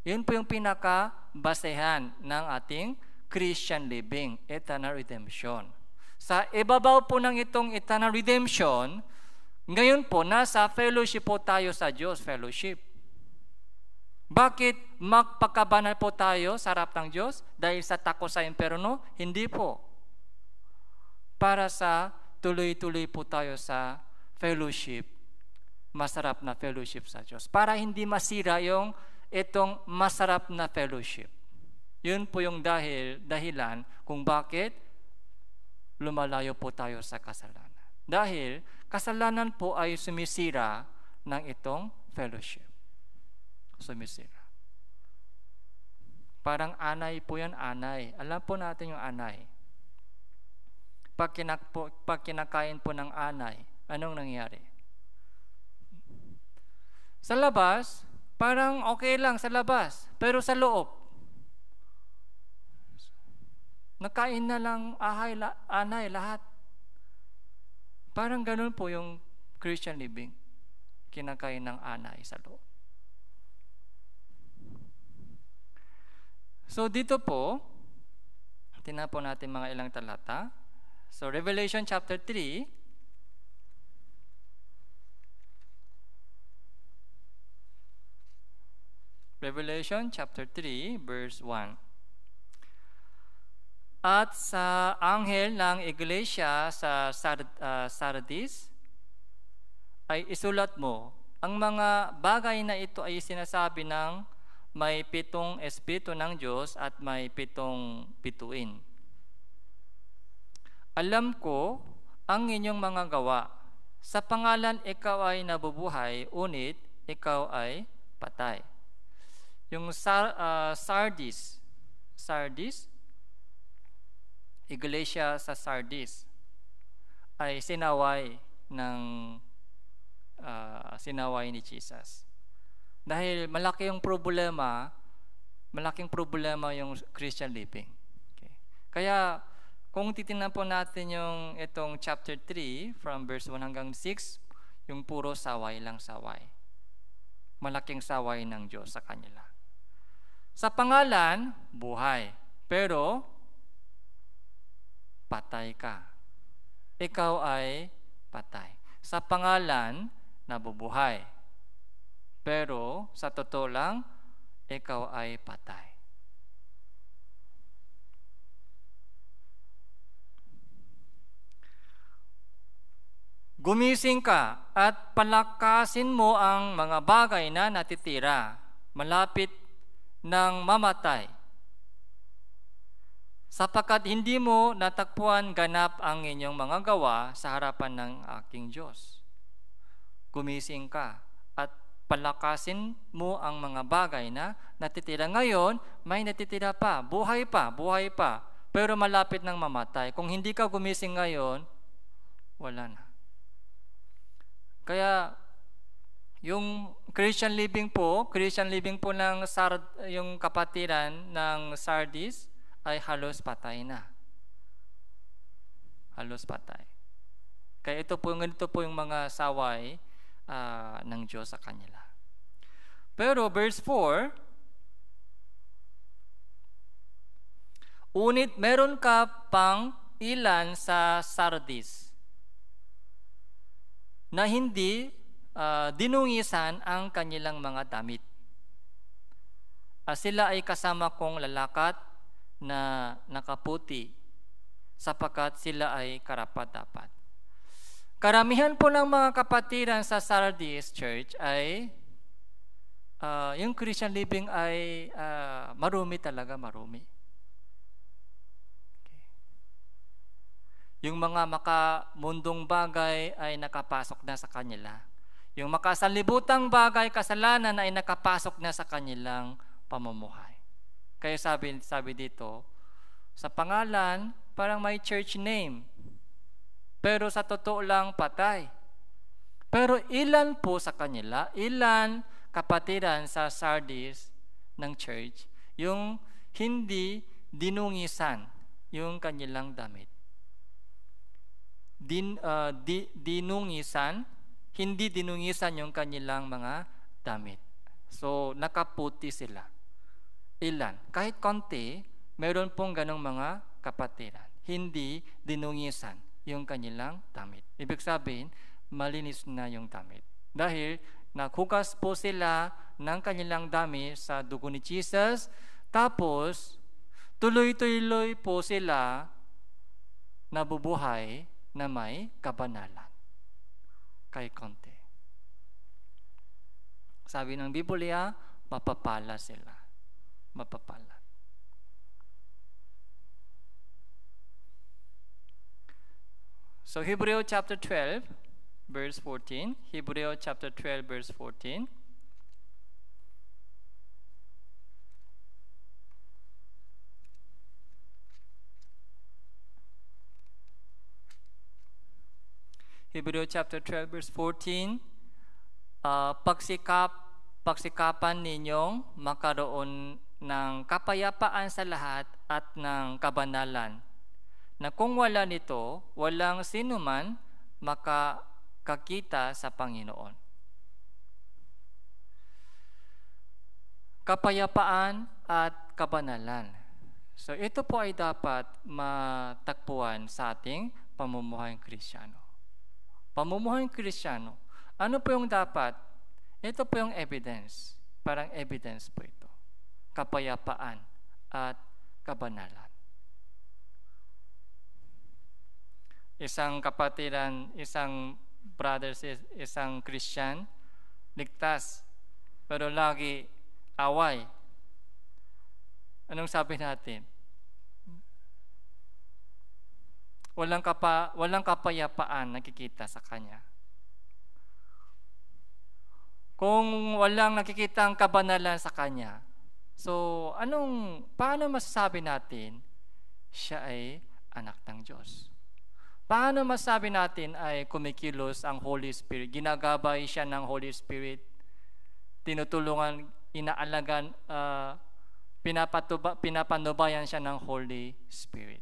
Yun po yung pinaka-basehan ng ating Christian living, eternal redemption. Sa ibabaw po ng itong eternal redemption, ngayon po, nasa fellowship po tayo sa Diyos, fellowship. Bakit magpakabanal po tayo sa harap ng Diyos? Dahil sa takot sa imperno? Hindi po. Para sa tuloy-tuloy po tayo sa fellowship, masarap na fellowship sa Diyos. Para hindi masira yung itong masarap na fellowship. Yun po yung dahil, dahilan kung bakit lumalayo po tayo sa kasalanan. Dahil kasalanan po ay sumisira ng itong fellowship sumisira. Parang anay po yan, anay. Alam po natin yung anay. Pag, kinak po, pag kinakain po ng anay, anong nangyari? Sa labas, parang okay lang sa labas, pero sa loob, nakain na lang ahay, la, anay lahat. Parang ganun po yung Christian living, kinakain ng anay sa loob. So dito po, tingnan po natin mga ilang talata. So Revelation chapter 3, Revelation chapter 3 verse 1. At sa anghel ng iglesia sa Sard uh, Sardis ay isulat mo ang mga bagay na ito ay sinasabi ng may pitong espiritu ng Diyos at may pitong bituin. Alam ko ang inyong mga gawa. Sa pangalan ikaw ay nabubuhay, unit ikaw ay patay. Yung sar, uh, Sardis, Sardis, Iglesia sa Sardis, ay sinaway ng uh, sinaway ni Jesus. Dahil malaki yung problema, malaking problema yung Christian living. Okay. Kaya kung titingnan po natin yung itong chapter 3 from verse 1 hanggang 6, yung puro saway lang saway. Malaking saway ng Diyos sa kanila. Sa pangalan, buhay. Pero, patay ka. Ikaw ay patay. Sa pangalan, nabubuhay pero sa totoo lang, ikaw ay patay. Gumising ka at palakasin mo ang mga bagay na natitira malapit ng mamatay sapagkat hindi mo natagpuan ganap ang inyong mga gawa sa harapan ng aking Diyos. Gumising ka palakasin mo ang mga bagay na natitira ngayon, may natitira pa, buhay pa, buhay pa, pero malapit ng mamatay. Kung hindi ka gumising ngayon, wala na. Kaya yung Christian living po, Christian living po ng Sard, yung kapatiran ng Sardis ay halos patay na. Halos patay. Kaya ito po, ganito po yung mga saway uh, ng Diyos sa kanila. Pero verse 4, Unit meron ka pang ilan sa Sardis na hindi uh, dinungisan ang kanilang mga damit. Uh, sila ay kasama kong lalakat na nakaputi sapagkat sila ay karapat-dapat. Karamihan po ng mga kapatiran sa Sardis Church ay uh, yung Christian living ay uh, marumi talaga, marumi. Okay. Yung mga makamundong bagay ay nakapasok na sa kanila. Yung makasalibutang bagay, kasalanan ay nakapasok na sa kanilang pamumuhay. Kaya sabi, sabi dito, sa pangalan, parang may church name pero sa totoo lang patay. Pero ilan po sa kanila, ilan kapatiran sa Sardis ng church, yung hindi dinungisan yung kanilang damit. Din, uh, di, dinungisan, hindi dinungisan yung kanilang mga damit. So, nakaputi sila. Ilan? Kahit konti, meron pong ganong mga kapatiran. Hindi dinungisan yung kanilang damit. Ibig sabihin, malinis na yung damit. Dahil nakukas po sila ng kanilang dami sa dugo ni Jesus, tapos tuloy-tuloy po sila nabubuhay na may kabanalan kay konte. Sabi ng Biblia, mapapala sila. Mapapala. So Hebrew chapter 12, verse 14. Hebrew chapter 12, verse 14. Hebrew chapter 12 verse 14 uh, Pagsikap, pagsikapan ninyong makaroon ng kapayapaan sa lahat at ng kabanalan na kung wala nito, walang sinuman makakakita sa Panginoon. Kapayapaan at kabanalan. So ito po ay dapat matakpuan sa ating pamumuhay Krisyano. Pamumuhay Krisyano, ano po yung dapat? Ito po yung evidence. Parang evidence po ito. Kapayapaan at kabanalan. isang kapatiran, isang brother, isang Christian, ligtas, pero lagi away. Anong sabi natin? Walang, kapa, walang kapayapaan nakikita sa kanya. Kung walang nakikita ang kabanalan sa kanya, so anong, paano masasabi natin siya ay anak ng Diyos? Paano masabi natin ay kumikilos ang Holy Spirit? Ginagabay siya ng Holy Spirit. Tinutulungan, inaalagan, uh, pinapatuba, pinapanubayan siya ng Holy Spirit.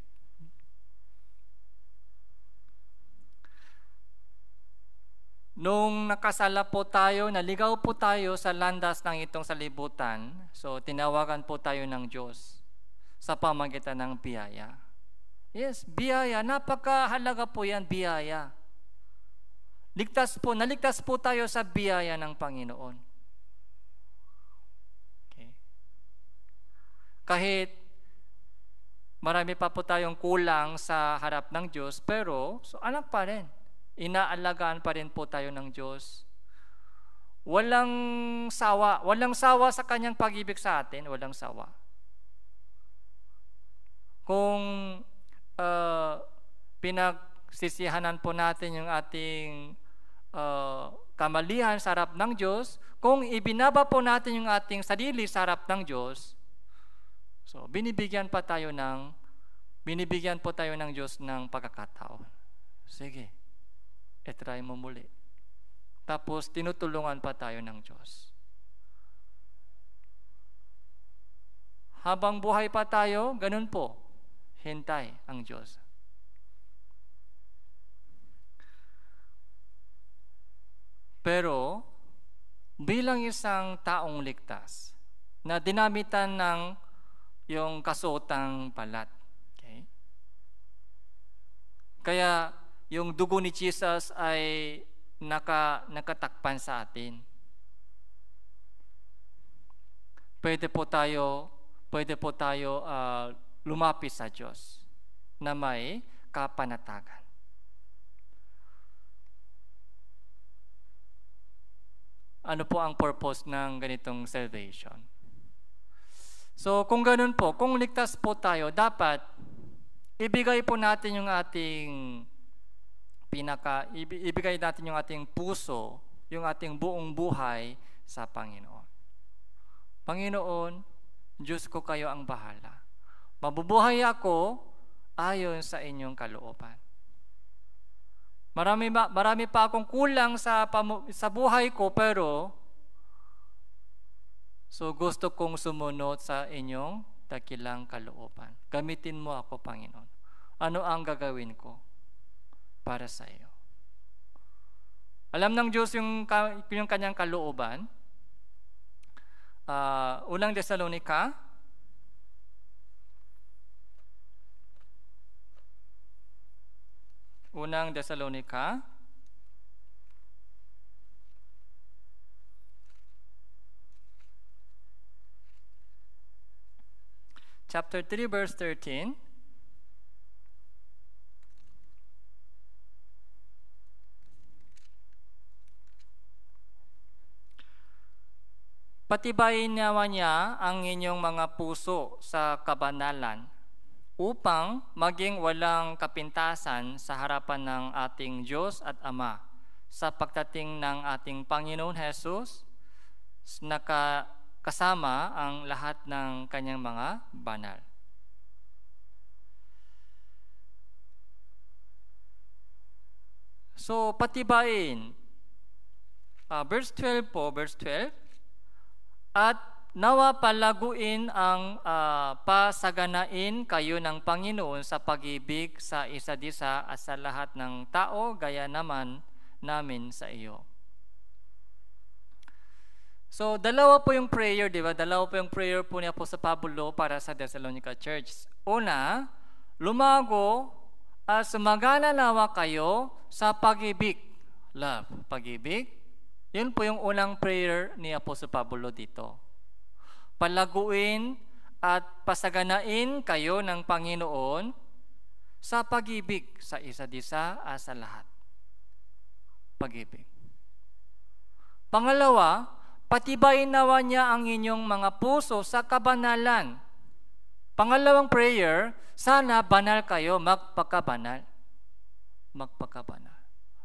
Nung nakasala po tayo, naligaw po tayo sa landas ng itong salibutan, so tinawagan po tayo ng Diyos sa pamagitan ng biyaya. Yes, biyaya. Napakahalaga po yan, biyaya. Ligtas po, naligtas po tayo sa biyaya ng Panginoon. Okay. Kahit marami pa po tayong kulang sa harap ng Diyos, pero so anak pa rin. Inaalagaan pa rin po tayo ng Diyos. Walang sawa, walang sawa sa kanyang pag sa atin, walang sawa. Kung uh, pinagsisihanan po natin yung ating uh, kamalian sa harap ng Diyos, kung ibinaba po natin yung ating sarili sa harap ng Diyos, so binibigyan pa tayo ng binibigyan po tayo ng Diyos ng pagkakataon. Sige, etry mo muli. Tapos tinutulungan pa tayo ng Diyos. Habang buhay pa tayo, ganun po hintay ang Diyos. Pero, bilang isang taong ligtas na dinamitan ng yung kasuotang palat. Okay? Kaya, yung dugo ni Jesus ay naka, nakatakpan sa atin. Pwede po tayo, pwede po tayo uh, lumapit sa Diyos na may kapanatagan. Ano po ang purpose ng ganitong salvation? So kung ganun po, kung ligtas po tayo, dapat ibigay po natin yung ating pinaka, ibigay natin yung ating puso, yung ating buong buhay sa Panginoon. Panginoon, Diyos ko kayo ang bahala. Mabubuhay ako ayon sa inyong kalooban. Marami, ba, marami pa akong kulang sa, sa buhay ko pero so gusto kong sumunod sa inyong dakilang kalooban. Gamitin mo ako, Panginoon. Ano ang gagawin ko para sa iyo? Alam ng Diyos yung, yung kanyang kalooban. Uh, unang Thessalonica Unang Thessalonica chapter 3 verse 13 Patibayin naman niya ang inyong mga puso sa kabanalan upang maging walang kapintasan sa harapan ng ating Diyos at Ama sa pagdating ng ating Panginoon Jesus na kasama ang lahat ng kanyang mga banal. So, patibain. Uh, ah, verse 12 po, verse 12. At Nawa palaguin ang uh, pasaganain kayo ng Panginoon sa pag-ibig sa isa't isa at sa lahat ng tao gaya naman namin sa iyo. So, dalawa po yung prayer, di ba? Dalawa po yung prayer po ni Apostol Pablo para sa Thessalonica Church. Una, lumago at sumagalalawa kayo sa pag-ibig. Love, pag-ibig. Yun po yung unang prayer ni Apostol Pablo dito palaguin at pasaganain kayo ng Panginoon sa pag-ibig sa isa't isa at sa lahat. Pag-ibig. Pangalawa, patibayin nawa niya ang inyong mga puso sa kabanalan. Pangalawang prayer, sana banal kayo, magpakabanal. Magpakabanal.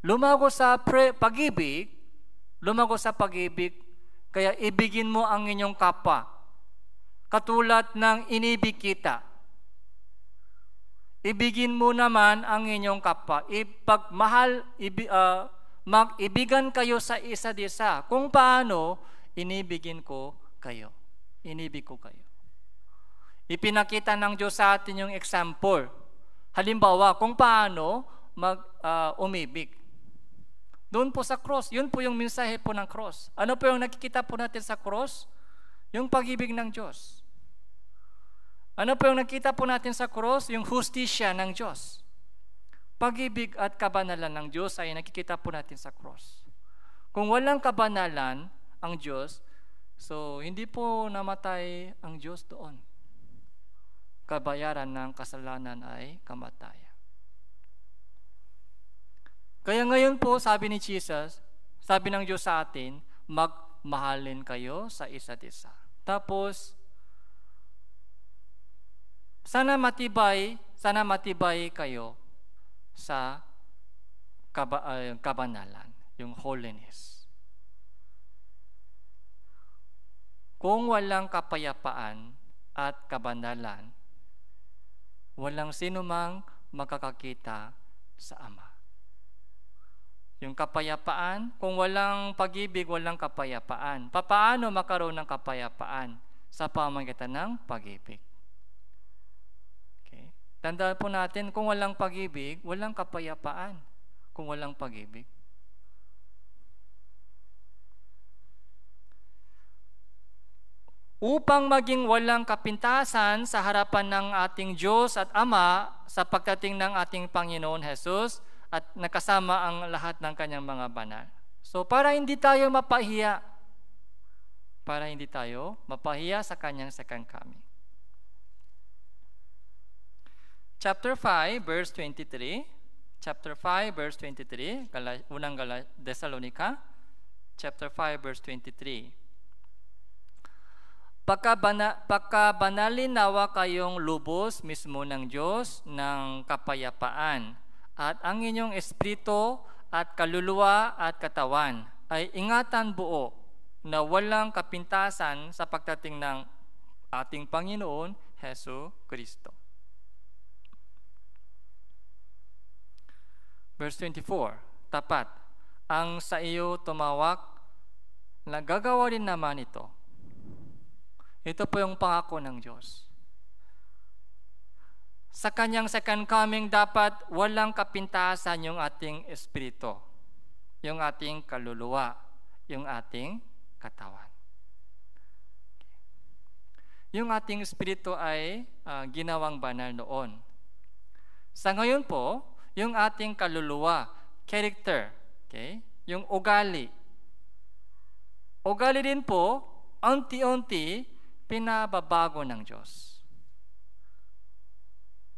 Lumago sa pag-ibig, lumago sa pag-ibig, kaya ibigin mo ang inyong kapwa katulad ng inibig kita. Ibigin mo naman ang inyong kapwa. Ipagmahal, ibi, uh, mag-ibigan kayo sa isa't isa. Kung paano, inibigin ko kayo. Inibig ko kayo. Ipinakita ng Diyos sa atin yung example. Halimbawa, kung paano mag-umibig. Ah, Doon po sa cross, yun po yung mensahe po ng cross. Ano po yung nakikita po natin sa cross? Yung pag-ibig ng Diyos. Ano po yung nakita po natin sa cross? Yung hustisya ng Diyos. Pag-ibig at kabanalan ng Diyos ay nakikita po natin sa cross. Kung walang kabanalan ang Diyos, so hindi po namatay ang Diyos doon. Kabayaran ng kasalanan ay kamatayan. Kaya ngayon po, sabi ni Jesus, sabi ng Diyos sa atin, magmahalin kayo sa isa't isa. Tapos, sana matibay, sana matibay kayo sa kaba, uh, kabanalan, yung holiness. Kung walang kapayapaan at kabanalan, walang sinumang makakakita sa Ama. Yung kapayapaan, kung walang pag-ibig, walang kapayapaan. Papaano makaroon ng kapayapaan? Sa pamagitan ng pag-ibig. Tandaan po natin, kung walang pag-ibig, walang kapayapaan. Kung walang pag-ibig. Upang maging walang kapintasan sa harapan ng ating Diyos at Ama sa pagdating ng ating Panginoon Jesus at nakasama ang lahat ng kanyang mga banal. So para hindi tayo mapahiya, para hindi tayo mapahiya sa kanyang second coming. Chapter 5, verse 23. Chapter 5, verse 23. Gala, unang Gala, Thessalonica. Chapter 5, verse 23. Pagkabana, pagkabanalin nawa kayong lubos mismo ng Diyos ng kapayapaan at ang inyong espiritu at kaluluwa at katawan ay ingatan buo na walang kapintasan sa pagdating ng ating Panginoon Heso Kristo. Verse 24, tapat, ang sa iyo tumawak, nagagawa rin naman ito. Ito po yung pangako ng Diyos. Sa kanyang second coming, dapat walang kapintasan yung ating espiritu, yung ating kaluluwa, yung ating katawan. Yung ating espiritu ay uh, ginawang banal noon. Sa ngayon po, yung ating kaluluwa, character, okay? yung ugali. Ugali din po, unti-unti, pinababago ng Diyos.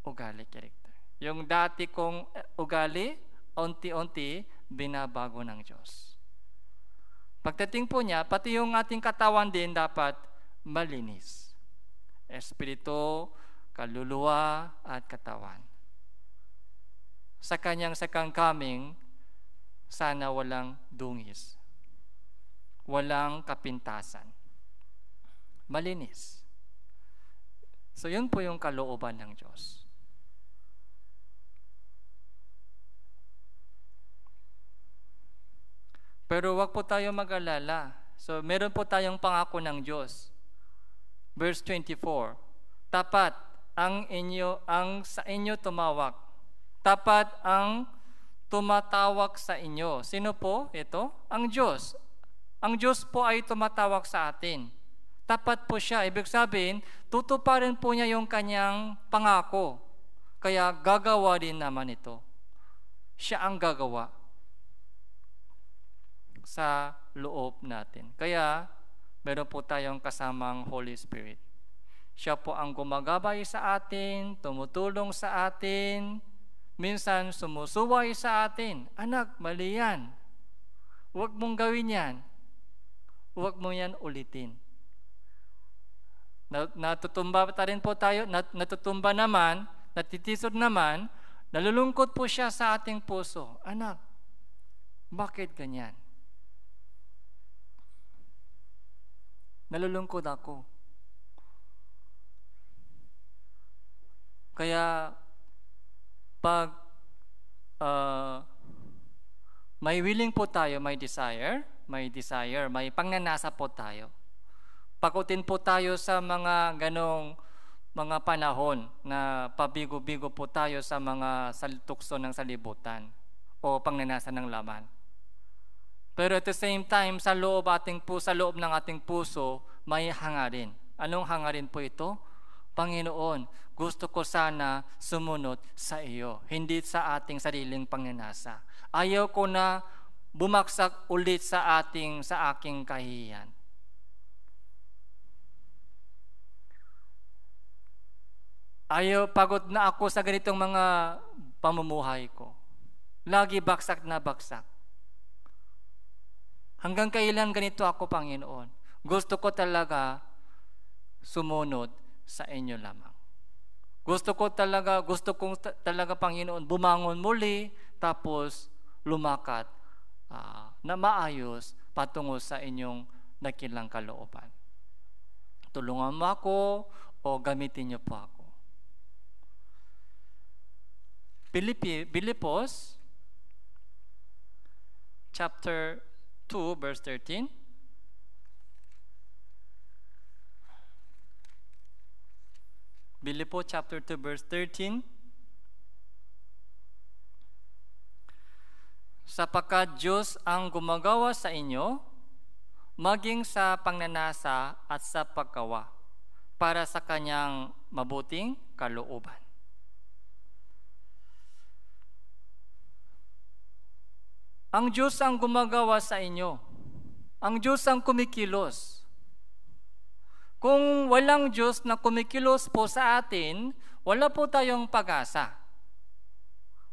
Ugali, character. Yung dati kong eh, ugali, unti-unti, binabago ng Diyos. Pagdating po niya, pati yung ating katawan din dapat malinis. Espiritu, kaluluwa, at katawan sa kanyang sakangkaming, sana walang dungis, walang kapintasan, malinis. So yun po yung kalooban ng Diyos. Pero wag po tayo mag-alala. So meron po tayong pangako ng Diyos. Verse 24. Tapat ang inyo ang sa inyo tumawag Tapat ang tumatawag sa inyo. Sino po ito? Ang Diyos. Ang Diyos po ay tumatawag sa atin. Tapat po siya. Ibig sabihin, tutuparin po niya yung kanyang pangako. Kaya gagawa din naman ito. Siya ang gagawa sa loob natin. Kaya, meron po tayong kasamang Holy Spirit. Siya po ang gumagabay sa atin, tumutulong sa atin, Minsan sumusuway sa atin, anak, mali yan. Huwag mong gawin yan. Huwag mo yan ulitin. Natutumba pa rin po tayo, natutumba naman, natitisod naman, nalulungkot po siya sa ating puso. Anak, bakit ganyan? Nalulungkot ako. Kaya pag uh, may willing po tayo, may desire, may desire, may pangnanasa po tayo. Pakutin po tayo sa mga ganong mga panahon na pabigo-bigo po tayo sa mga saltukso ng salibutan o pangnanasa ng laman. Pero at the same time, sa loob, ating po, sa loob ng ating puso, may hangarin. Anong hangarin po ito? Panginoon, gusto ko sana sumunod sa iyo, hindi sa ating sariling pangnanasa. Ayaw ko na bumagsak ulit sa ating sa aking kahiyan. Ayaw, pagod na ako sa ganitong mga pamumuhay ko. Lagi baksak na baksak. Hanggang kailan ganito ako, Panginoon? Gusto ko talaga sumunod sa inyo lamang. Gusto ko talaga, gusto kong talaga Panginoon bumangon muli tapos lumakat uh, na maayos patungo sa inyong nakilang kalooban. Tulungan mo ako o gamitin niyo po ako. Pilipi, Pilipos chapter 2 verse 13 Bilipo chapter 2 verse 13. Sapagkat Diyos ang gumagawa sa inyo, maging sa pagnanasa at sa pagkawa, para sa kanyang mabuting kalooban. Ang Diyos ang gumagawa sa inyo. Ang Diyos ang kumikilos. Kung walang Diyos na kumikilos po sa atin, wala po tayong pag-asa.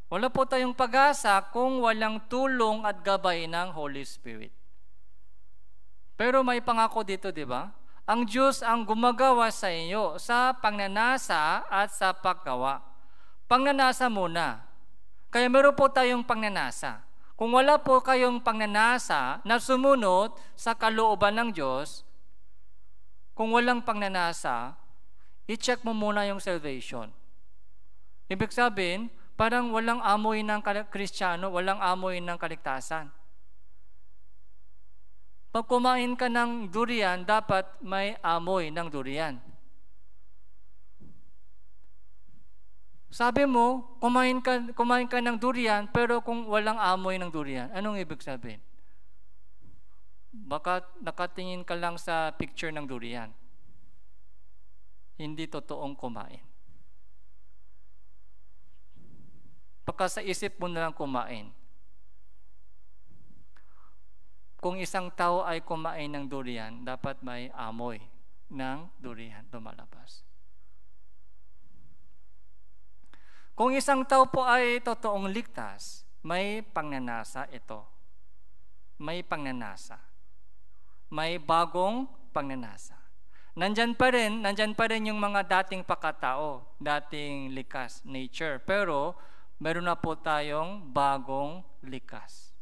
Wala po tayong pag-asa kung walang tulong at gabay ng Holy Spirit. Pero may pangako dito, di ba? Ang Diyos ang gumagawa sa inyo sa pangnanasa at sa paggawa. Pangnanasa muna. Kaya meron po tayong pangnanasa. Kung wala po kayong pangnanasa na sumunod sa kalooban ng Diyos, kung walang pagnanasa, i-check mo muna yung salvation. Ibig sabihin, parang walang amoy ng kristyano, walang amoy ng kaligtasan. Pag kumain ka ng durian, dapat may amoy ng durian. Sabi mo, kumain ka, kumain ka ng durian, pero kung walang amoy ng durian, anong ibig sabihin? Baka nakatingin ka lang sa picture ng durian. Hindi totoong kumain. Baka sa isip mo na lang kumain. Kung isang tao ay kumain ng durian, dapat may amoy ng durian lumalabas. Kung isang tao po ay totoong ligtas, may pangnanasa ito. May pangnanasa may bagong pagnanasa. Nandyan pa rin, nandyan pa rin yung mga dating pakatao, dating likas, nature. Pero, meron na po tayong bagong likas.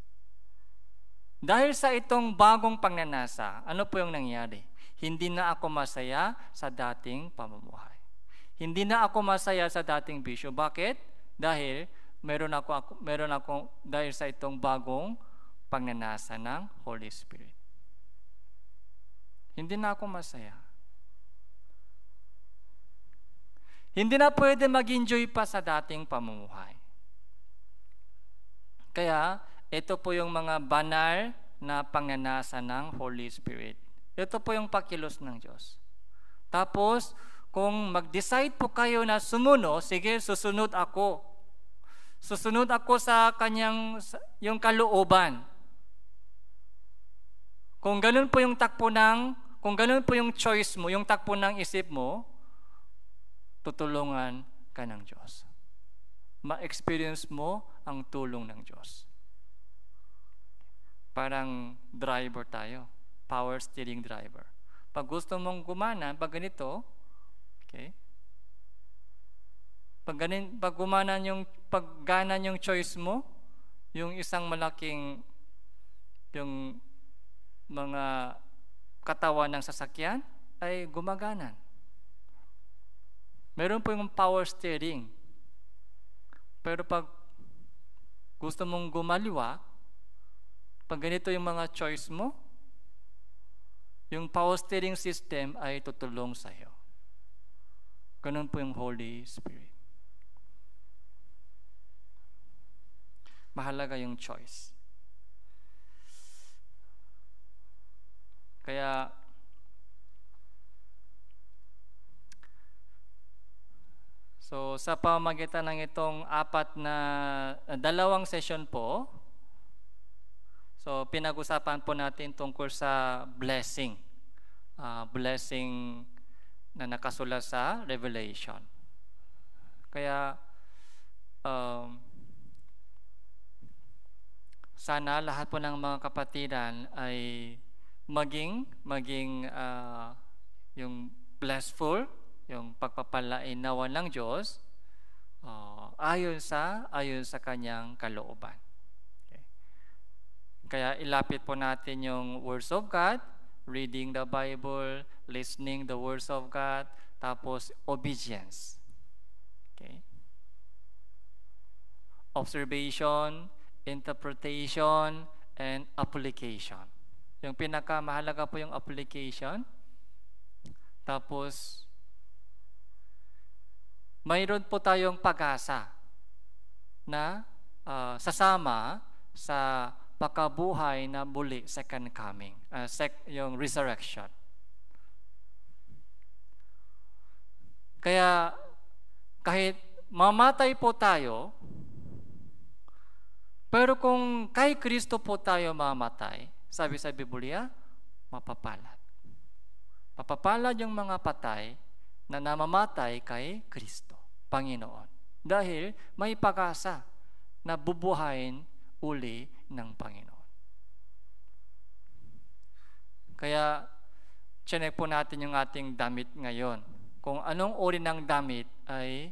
Dahil sa itong bagong pagnanasa, ano po yung nangyari? Hindi na ako masaya sa dating pamumuhay. Hindi na ako masaya sa dating bisyo. Bakit? Dahil meron ako, ako meron ako dahil sa itong bagong pagnanasa ng Holy Spirit. Hindi na ako masaya. Hindi na pwede mag-enjoy pa sa dating pamumuhay. Kaya, ito po yung mga banal na panganasa ng Holy Spirit. Ito po yung pakilos ng Diyos. Tapos, kung mag-decide po kayo na sumuno, sige, susunod ako. Susunod ako sa kanyang, yung kalooban. Kung ganun po yung takpo ng kung ganun po yung choice mo, yung takbo ng isip mo, tutulungan ka ng Diyos. Ma-experience mo ang tulong ng Diyos. Parang driver tayo. Power steering driver. Pag gusto mong gumana, pag ganito, okay, pag, ganin, pag gumana yung, pag ganan yung choice mo, yung isang malaking, yung mga katawan ng sasakyan ay gumaganan. Meron po yung power steering. Pero pag gusto mong gumaliwa, pag ganito yung mga choice mo, yung power steering system ay tutulong sa iyo. Ganun po yung Holy Spirit. Mahalaga yung choice. Kaya So sa pamamagitan ng itong apat na dalawang session po, so pinag-usapan po natin tungkol sa blessing. Uh, blessing na nakasulat sa Revelation. Kaya um, sana lahat po ng mga kapatiran ay maging maging uh, yung blessful, yung pagpapalain pagpapalainawan ng Diyos uh, ayon sa ayon sa kanyang kalooban. Okay. Kaya ilapit po natin yung words of God, reading the Bible, listening the words of God, tapos obedience. Okay? Observation, interpretation, and application. Yung pinakamahalaga po yung application. Tapos, mayroon po tayong pag-asa na uh, sasama sa pakabuhay na muli, second coming, uh, sec, yung resurrection. Kaya, kahit mamatay po tayo, pero kung kay Kristo po tayo mamatay, sabi sa Biblia, mapapalad. Mapapalad yung mga patay na namamatay kay Kristo, Panginoon. Dahil may pag-asa na bubuhayin uli ng Panginoon. Kaya, chinek po natin yung ating damit ngayon. Kung anong uri ng damit ay,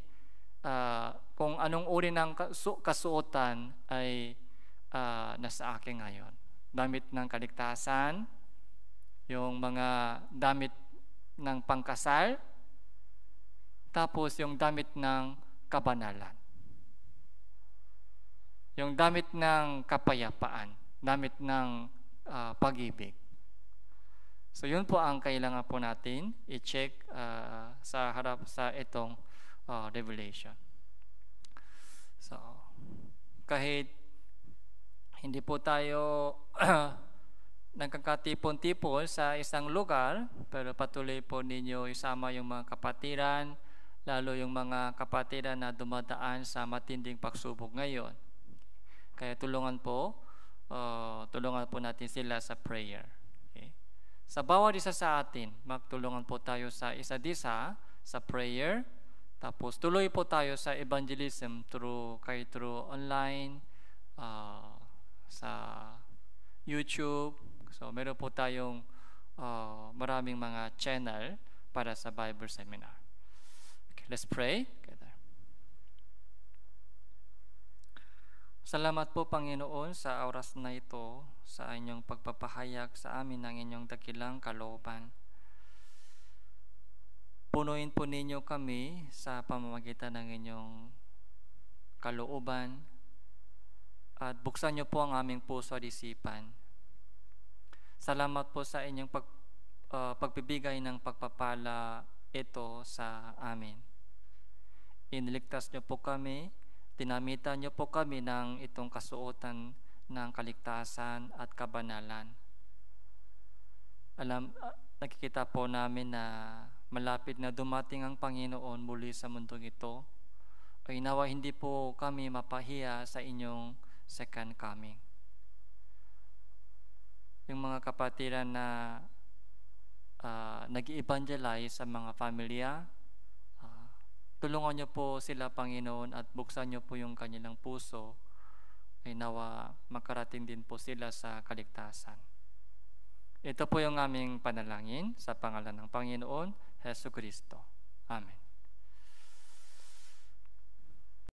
uh, kung anong uri ng kasu- kasuotan ay uh, nasa akin ngayon damit ng kaligtasan, yung mga damit ng pangkasal, tapos yung damit ng kabanalan. Yung damit ng kapayapaan, damit ng uh, pag-ibig. So yun po ang kailangan po natin i-check uh, sa harap sa itong uh, revelation. So kahit hindi po tayo nagkakatipon-tipon sa isang lugar, pero patuloy po ninyo isama yung mga kapatiran, lalo yung mga kapatiran na dumadaan sa matinding pagsubok ngayon. Kaya tulungan po, uh, tulungan po natin sila sa prayer. Okay? Sa bawat isa sa atin, magtulungan po tayo sa isa't isa sa prayer, tapos tuloy po tayo sa evangelism through kay through online uh, sa YouTube. So, meron po tayong uh, maraming mga channel para sa Bible seminar. Okay, let's pray together. Salamat po Panginoon sa oras na ito sa inyong pagpapahayag sa amin ng inyong dakilang kalooban. Punuin po ninyo kami sa pamamagitan ng inyong kalooban at buksan niyo po ang aming puso at isipan. Salamat po sa inyong pag, uh, pagbibigay ng pagpapala ito sa amin. Iniligtas niyo po kami, tinamita niyo po kami ng itong kasuotan ng kaligtasan at kabanalan. Alam, ah, nakikita po namin na malapit na dumating ang Panginoon muli sa mundong ito. Ay nawa hindi po kami mapahiya sa inyong second coming. Yung mga kapatiran na uh, ah, nag-evangelize sa mga pamilya, uh, tulungan niyo po sila, Panginoon, at buksan niyo po yung kanilang puso ay nawa makarating din po sila sa kaligtasan. Ito po yung aming panalangin sa pangalan ng Panginoon, Heso Kristo. Amen.